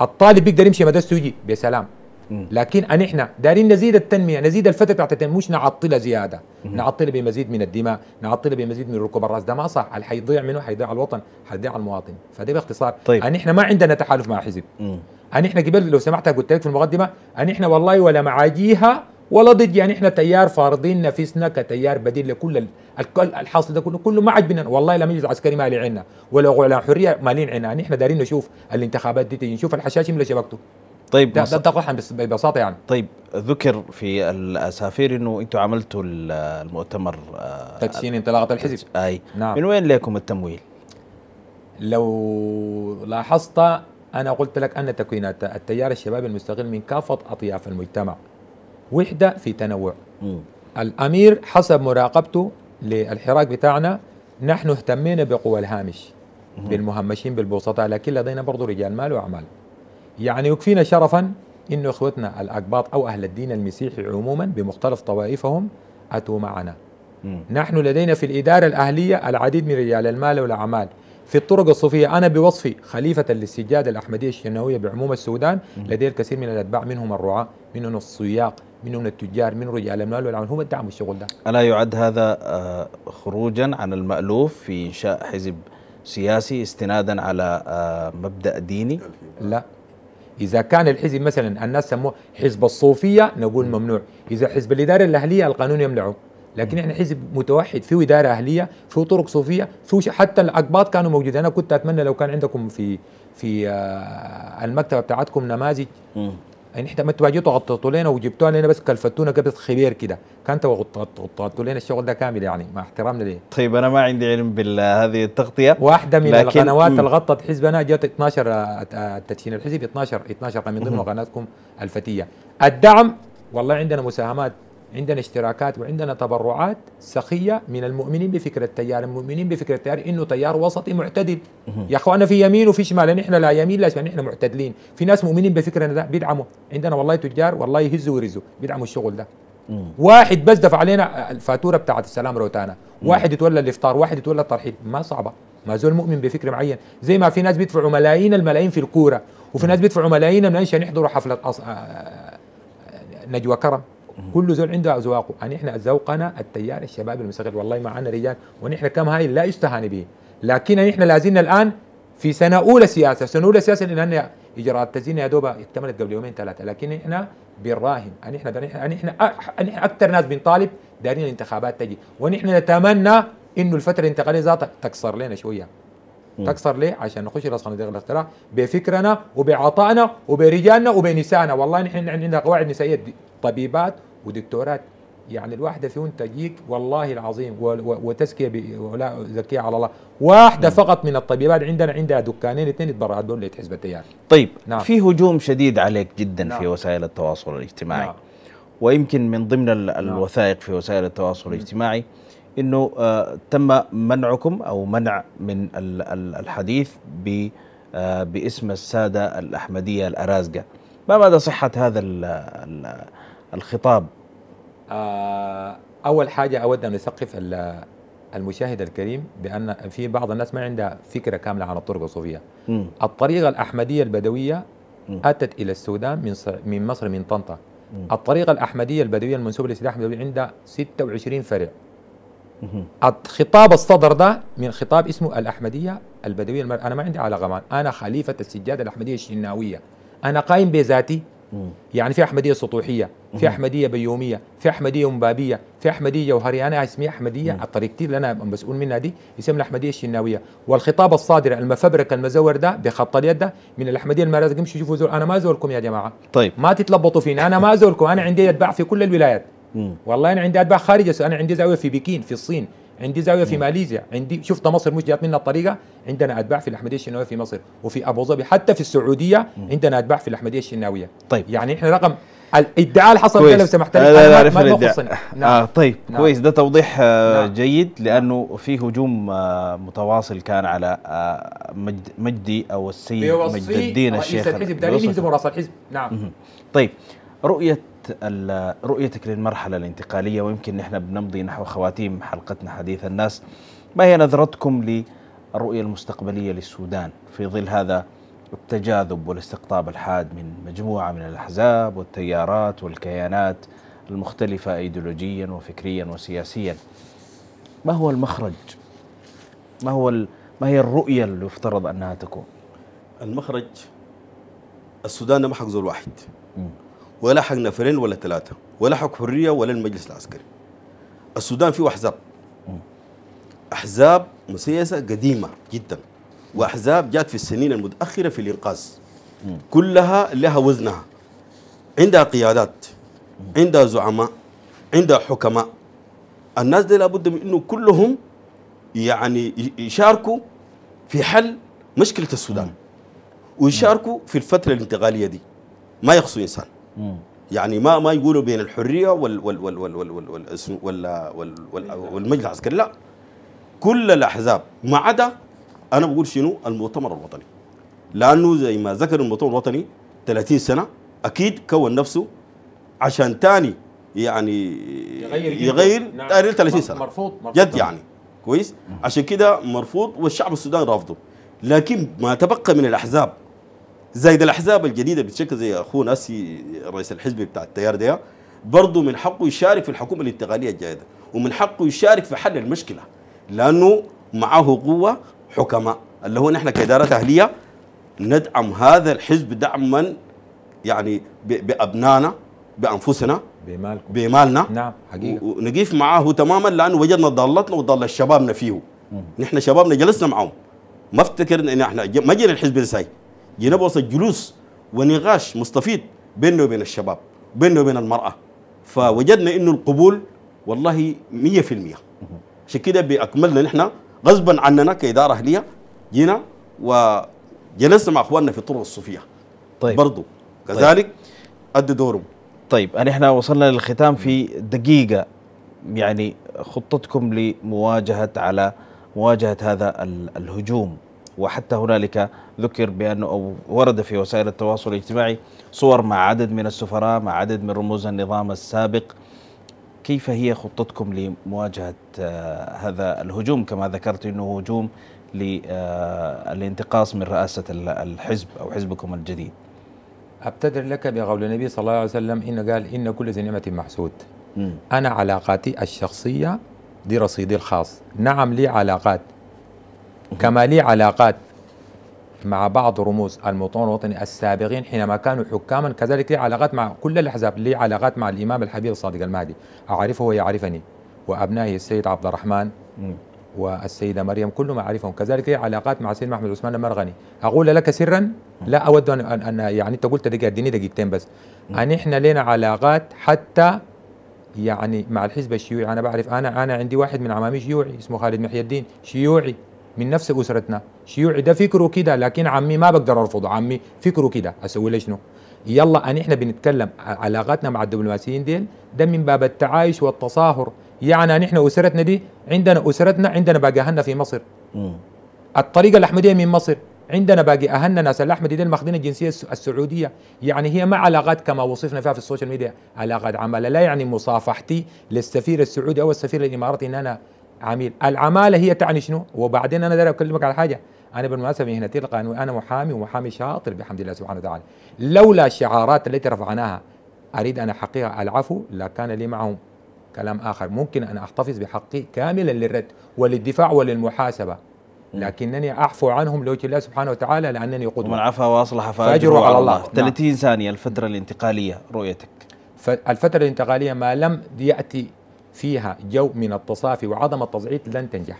الطالب بيقدر يمشي مدرسته يجي بسلام، لكن أن احنا دارين نزيد التنميه نزيد الفتره بتاعت التنميه مش نعطلها زياده نعطلها بمزيد من الدماء نعطلها بمزيد من ركوب الراس ده ما صح اللي حيضيع منه حيضيع الوطن حيضيع المواطن فده باختصار طيب. ان احنا ما عندنا تحالف مع حزب ان احنا قبل لو سمحت قلت لك في المقدمه ان احنا والله ولا معاجيها ولا ضد يعني احنا تيار فارضين نفسنا كتيار بديل لكل الحاصل ده كله كله ما عاد بنا والله لا مجلس عسكري مالي عنا ولا حريه مالين عنا يعني احنا دارين نشوف الانتخابات دي تيجي نشوف الحشاشم اللي شبكته طيب ده, ده بس ببساطه يعني طيب ذكر في الاسافير انه انتم عملتوا المؤتمر آه، تدشين انطلاقه الحزب اي نعم من وين لكم التمويل؟ لو لاحظت انا قلت لك ان تكوينات التيار الشبابي المستقل من كافه اطياف المجتمع وحده في تنوع م. الامير حسب مراقبته للحراك بتاعنا نحن اهتمينا بقوى الهامش بالمهمشين بالبوسطاء لكن لدينا برضه رجال مال واعمال يعني يكفينا شرفا أن إخوتنا الأقباط أو أهل الدين المسيحي عموما بمختلف طوائفهم أتوا معنا نحن لدينا في الإدارة الأهلية العديد من رجال المال والأعمال في الطرق الصوفية أنا بوصفي خليفة للسجادة الأحمدية الشنوية بعموم السودان لدي الكثير من الأتباع منهم الرعاة منهم السياق منهم التجار من رجال المال والأعمال هم دعموا الشغل ده ألا يعد هذا آه، خروجا عن المألوف في إنشاء حزب سياسي استنادا على آه، مبدأ ديني لا إذا كان الحزب مثلا الناس سموه حزب الصوفية نقول ممنوع إذا حزب الإدارة الأهلية القانون يمنعه لكن احنا حزب متوحد فيه إدارة أهلية فيه طرق صوفية فيه حتى الأقباط كانوا موجودين أنا كنت أتمنى لو كان عندكم في في آه، المكتبة بتاعتكم نماذج يعني احنا ما انتوا جيتوا غطيتوا لنا وجبتوا لنا بس كلفتونا قبل خبير كده كانت غطيتوا لنا الشغل ده كامل يعني مع احترامنا ليه طيب انا ما عندي علم بهذه التغطيه واحده من القنوات اللي غطت حزبنا جت 12 آه، تدشين الحزب 12 12 من ضمن قناتكم الفتيه الدعم والله عندنا مساهمات عندنا اشتراكات وعندنا تبرعات سخيه من المؤمنين بفكره التيار، المؤمنين بفكره التيار انه تيار وسطي معتدل يا اخوانا في يمين وفي شمال نحن لا يمين لا شمال نحن معتدلين، في ناس مؤمنين بفكرنا ده بيدعموا، عندنا والله تجار والله يهزوا ويرزوا بيدعموا الشغل ده. واحد بس دفع علينا الفاتوره بتاعت السلام روتانا، واحد يتولى الافطار، واحد يتولى الترحيب، ما صعبه، ما زول مؤمن بفكر معين، زي ما في ناس بيدفعوا ملايين الملايين في الكوره، وفي ناس بيدفعوا ملايين من عشان يحضروا حفله أص... آه، نجوى كرم كل زول عنده اذواقه يعني احنا ذوقنا التيار الشباب المستقل والله ما عندنا رجال ونحن كم هاي لا يستهان به لكن احنا لازلنا الان في سنه اولى سياسه سنه اولى سياسه لان اجراءات تزيين يا دوب اكتملت قبل يومين ثلاثه لكن احنا بنراهن ان يعني احنا ان يعني احنا ان يعني احنا اكثر ناس بنطالب دارين الانتخابات تجي ونحن نتمنى انه الفتره الانتقاليه ذاتها تكسر لنا شويه تكسر ليه؟ عشان نخش راس صناديق الاقتراع بفكرنا وبعطائنا وبرجالنا وبنسائنا والله نحن عندنا قواعد نسائيه طبيبات ودكتورات يعني الواحدة فيهم تجيك والله العظيم وتزكية ولا زكية على الله واحدة م. نعم. فقط من الطبيبات عندنا عندها دكانين اثنين اتبرعت دول حزب التيار طيب نعم. في هجوم شديد عليك جدا نعم. في وسائل التواصل الاجتماعي نعم. ويمكن من ضمن نعم. الوثائق في وسائل التواصل الاجتماعي انه آه تم منعكم او منع من الحديث ب آه باسم الساده الاحمديه الارازقه ما مدى صحه هذا ال ال الخطاب آه، اول حاجه اود ان اثقف المشاهد الكريم بان في بعض الناس ما عندها فكره كامله عن الطرق الصوفيه م. الطريقه الاحمديه البدويه م. اتت الى السودان من من مصر من طنطا م. الطريقه الاحمديه البدويه المنسوبه للسلاح البدوي عندها 26 فرع الخطاب الصدر ده من خطاب اسمه الاحمديه البدويه المر... انا ما عندي علاقه معه انا خليفه السجاده الاحمديه الشناويه انا قائم بذاتي يعني في احمديه سطوحيه في احمديه بيوميه في احمديه مبابيه في احمديه جوهريه انا اسمي احمديه الطريقتي اللي انا مسؤول منها دي يسمى الاحمديه الشناويه والخطاب الصادر المفبرك المزور ده بخط اليد ده من الاحمديه المرازق يمشوا يشوفوا زور انا ما ازوركم يا جماعه طيب ما تتلبطوا فيني انا ما ازوركم انا عندي اتباع في كل الولايات والله انا عندي اتباع خارج انا عندي زاويه في بكين في الصين عندي زاويه في ماليزيا عندي شفت مصر مش جات منها الطريقه عندنا اتباع في الاحمديه الشناويه في مصر وفي ابو ظبي حتى في السعوديه عندنا اتباع في الاحمديه الشناويه طيب يعني احنا رقم الادعاء اللي حصل ده لو سمحت لي لا لا, لا ما, ما آه، نعم. آه طيب نعم. كويس ده توضيح آه نعم. جيد لانه في هجوم آه متواصل كان على آه مجد مجدي او السيد مجد الدين الشيخ رئيس الحزب ده يهزم الحزب نعم طيب رؤيه رؤيتك للمرحلة الانتقالية ويمكن نحن بنمضي نحو خواتيم حلقتنا حديث الناس ما هي نظرتكم للرؤية المستقبلية للسودان في ظل هذا التجاذب والاستقطاب الحاد من مجموعة من الأحزاب والتيارات والكيانات المختلفة أيديولوجيا وفكريا وسياسيا ما هو المخرج؟ ما هو ما هي الرؤية اللي يفترض أنها تكون؟ المخرج السودان ما حق زول واحد م. ولا حق نفرين ولا ثلاثه ولا حق حريه ولا المجلس العسكري السودان فيه احزاب احزاب مسيسه قديمه جدا واحزاب جات في السنين المتاخره في الانقاذ كلها لها وزنها عندها قيادات عندها زعماء عندها حكماء الناس دي لابد من انه كلهم يعني يشاركوا في حل مشكله السودان ويشاركوا في الفتره الانتقاليه دي ما يخصوا انسان يعني ما ما يقولوا بين الحريه وال وال وال وال وال وال وال وال والمجلس العسكري لا كل الاحزاب ما عدا انا بقول شنو المؤتمر الوطني لانه زي ما ذكر المؤتمر الوطني 30 سنه اكيد كون نفسه عشان ثاني يعني يغير يغير نعم. 30 سنه مرفوض, مرفوض جد يعني كويس عشان كده مرفوض والشعب السوداني رافضه لكن ما تبقى من الاحزاب زائد الاحزاب الجديده بتشكل زي اخونا اسي رئيس الحزب بتاع التيار ده برضه من حقه يشارك في الحكومه الانتقاليه الجايه ومن حقه يشارك في حل المشكله لانه معه قوه حكماء اللي هو نحن كاداره اهليه ندعم هذا الحزب دعما يعني بابنائنا بانفسنا بمالكم بمالنا نعم حقيقه ونقيف معاه تماما لانه وجدنا ضالتنا وضل شبابنا فيه نحن شبابنا جلسنا معهم ما افتكر ان احنا ما جينا الحزب الساي ينبغي جلوس ونقاش مستفيد بيننا وبين الشباب بيننا وبين المرأة فوجدنا انه القبول والله 100% عشان كده باكملنا نحن غصبا عننا كاداره اهليه جينا وجلسنا مع اخواننا في الطرق الصوفيه طيب برضه طيب. كذلك طيب. ادوا دورهم طيب يعني احنا وصلنا للختام في دقيقه يعني خطتكم لمواجهه على مواجهه هذا الهجوم وحتى هنالك ذكر بأنه أو ورد في وسائل التواصل الاجتماعي صور مع عدد من السفراء مع عدد من رموز النظام السابق كيف هي خطتكم لمواجهة آه، هذا الهجوم كما ذكرت أنه هجوم للانتقاص آه، من رئاسة الحزب أو حزبكم الجديد أبتدر لك بقول النبي صلى الله عليه وسلم إنه قال إن كل ذي نعمة محسود أنا علاقاتي الشخصية دي رصيدي الخاص نعم لي علاقات كما لي علاقات مع بعض رموز المطون الوطني السابقين حينما كانوا حكاما كذلك لي علاقات مع كل الاحزاب لي علاقات مع الامام الحبيب الصادق المهدي اعرفه ويعرفني وابنائه السيد عبد الرحمن والسيده مريم كلهم اعرفهم كذلك لي علاقات مع السيد محمد عثمان المرغني اقول لك سرا لا اود ان ان يعني انت قلت دقيقه اديني دقيقتين بس ان احنا لنا علاقات حتى يعني مع الحزب الشيوعي انا بعرف انا انا عندي واحد من عمامي شيوعي اسمه خالد محي الدين شيوعي من نفس اسرتنا شيوعي ده فكره كده لكن عمي ما بقدر ارفضه عمي فكره كده اسوي له شنو يلا ان احنا بنتكلم علاقاتنا مع الدبلوماسيين ديل ده من باب التعايش والتصاهر يعني ان احنا اسرتنا دي عندنا اسرتنا عندنا باقي اهلنا في مصر م. الطريقه الاحمديه من مصر عندنا باقي اهلنا ناس الاحمدي ديل ماخذين الجنسيه السعوديه يعني هي ما علاقات كما وصفنا فيها في السوشيال ميديا علاقات عمل لا يعني مصافحتي للسفير السعودي او السفير الاماراتي ان انا عميل العماله هي تعني شنو وبعدين انا داير اكلمك على حاجه انا بالمناسبه مهنتي القانونيه انا محامي ومحامي شاطر بحمد الله سبحانه وتعالى لولا الشعارات التي رفعناها اريد ان احقق العفو لكان لي معهم كلام اخر ممكن ان احتفظ بحقي كاملا للرد وللدفاع وللمحاسبه لكنني اعفو عنهم لوجه الله سبحانه وتعالى لانني قدوه من عفا واصلح فاجره على الله 30 نعم. ثانيه الفتره الانتقاليه رؤيتك الفتره الانتقاليه ما لم ياتي فيها جو من التصافي وعدم التصعيد لن تنجح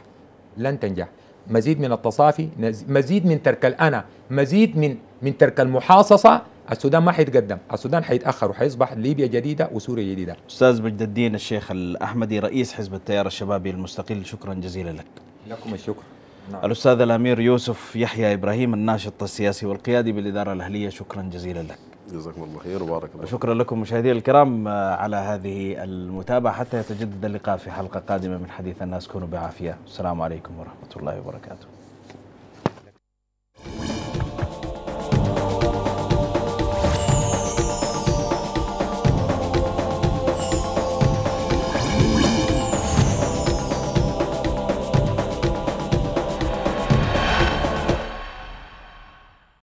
لن تنجح مزيد من التصافي مزيد من ترك الانا مزيد من من ترك المحاصصه السودان ما حيتقدم السودان حيتاخر وحيصبح ليبيا جديده وسوريا جديده استاذ مجد الدين الشيخ الاحمدي رئيس حزب التيار الشبابي المستقل شكرا جزيلا لك لكم الشكر نعم. الاستاذ الامير يوسف يحيى ابراهيم الناشط السياسي والقيادي بالاداره الاهليه شكرا جزيلا لك جزاكم الله خير وبارك الله شكرا لكم مشاهدينا الكرام آه، على هذه المتابعة حتى يتجدد اللقاء في حلقة قادمة من حديث الناس كونوا بعافية السلام عليكم ورحمة الله وبركاته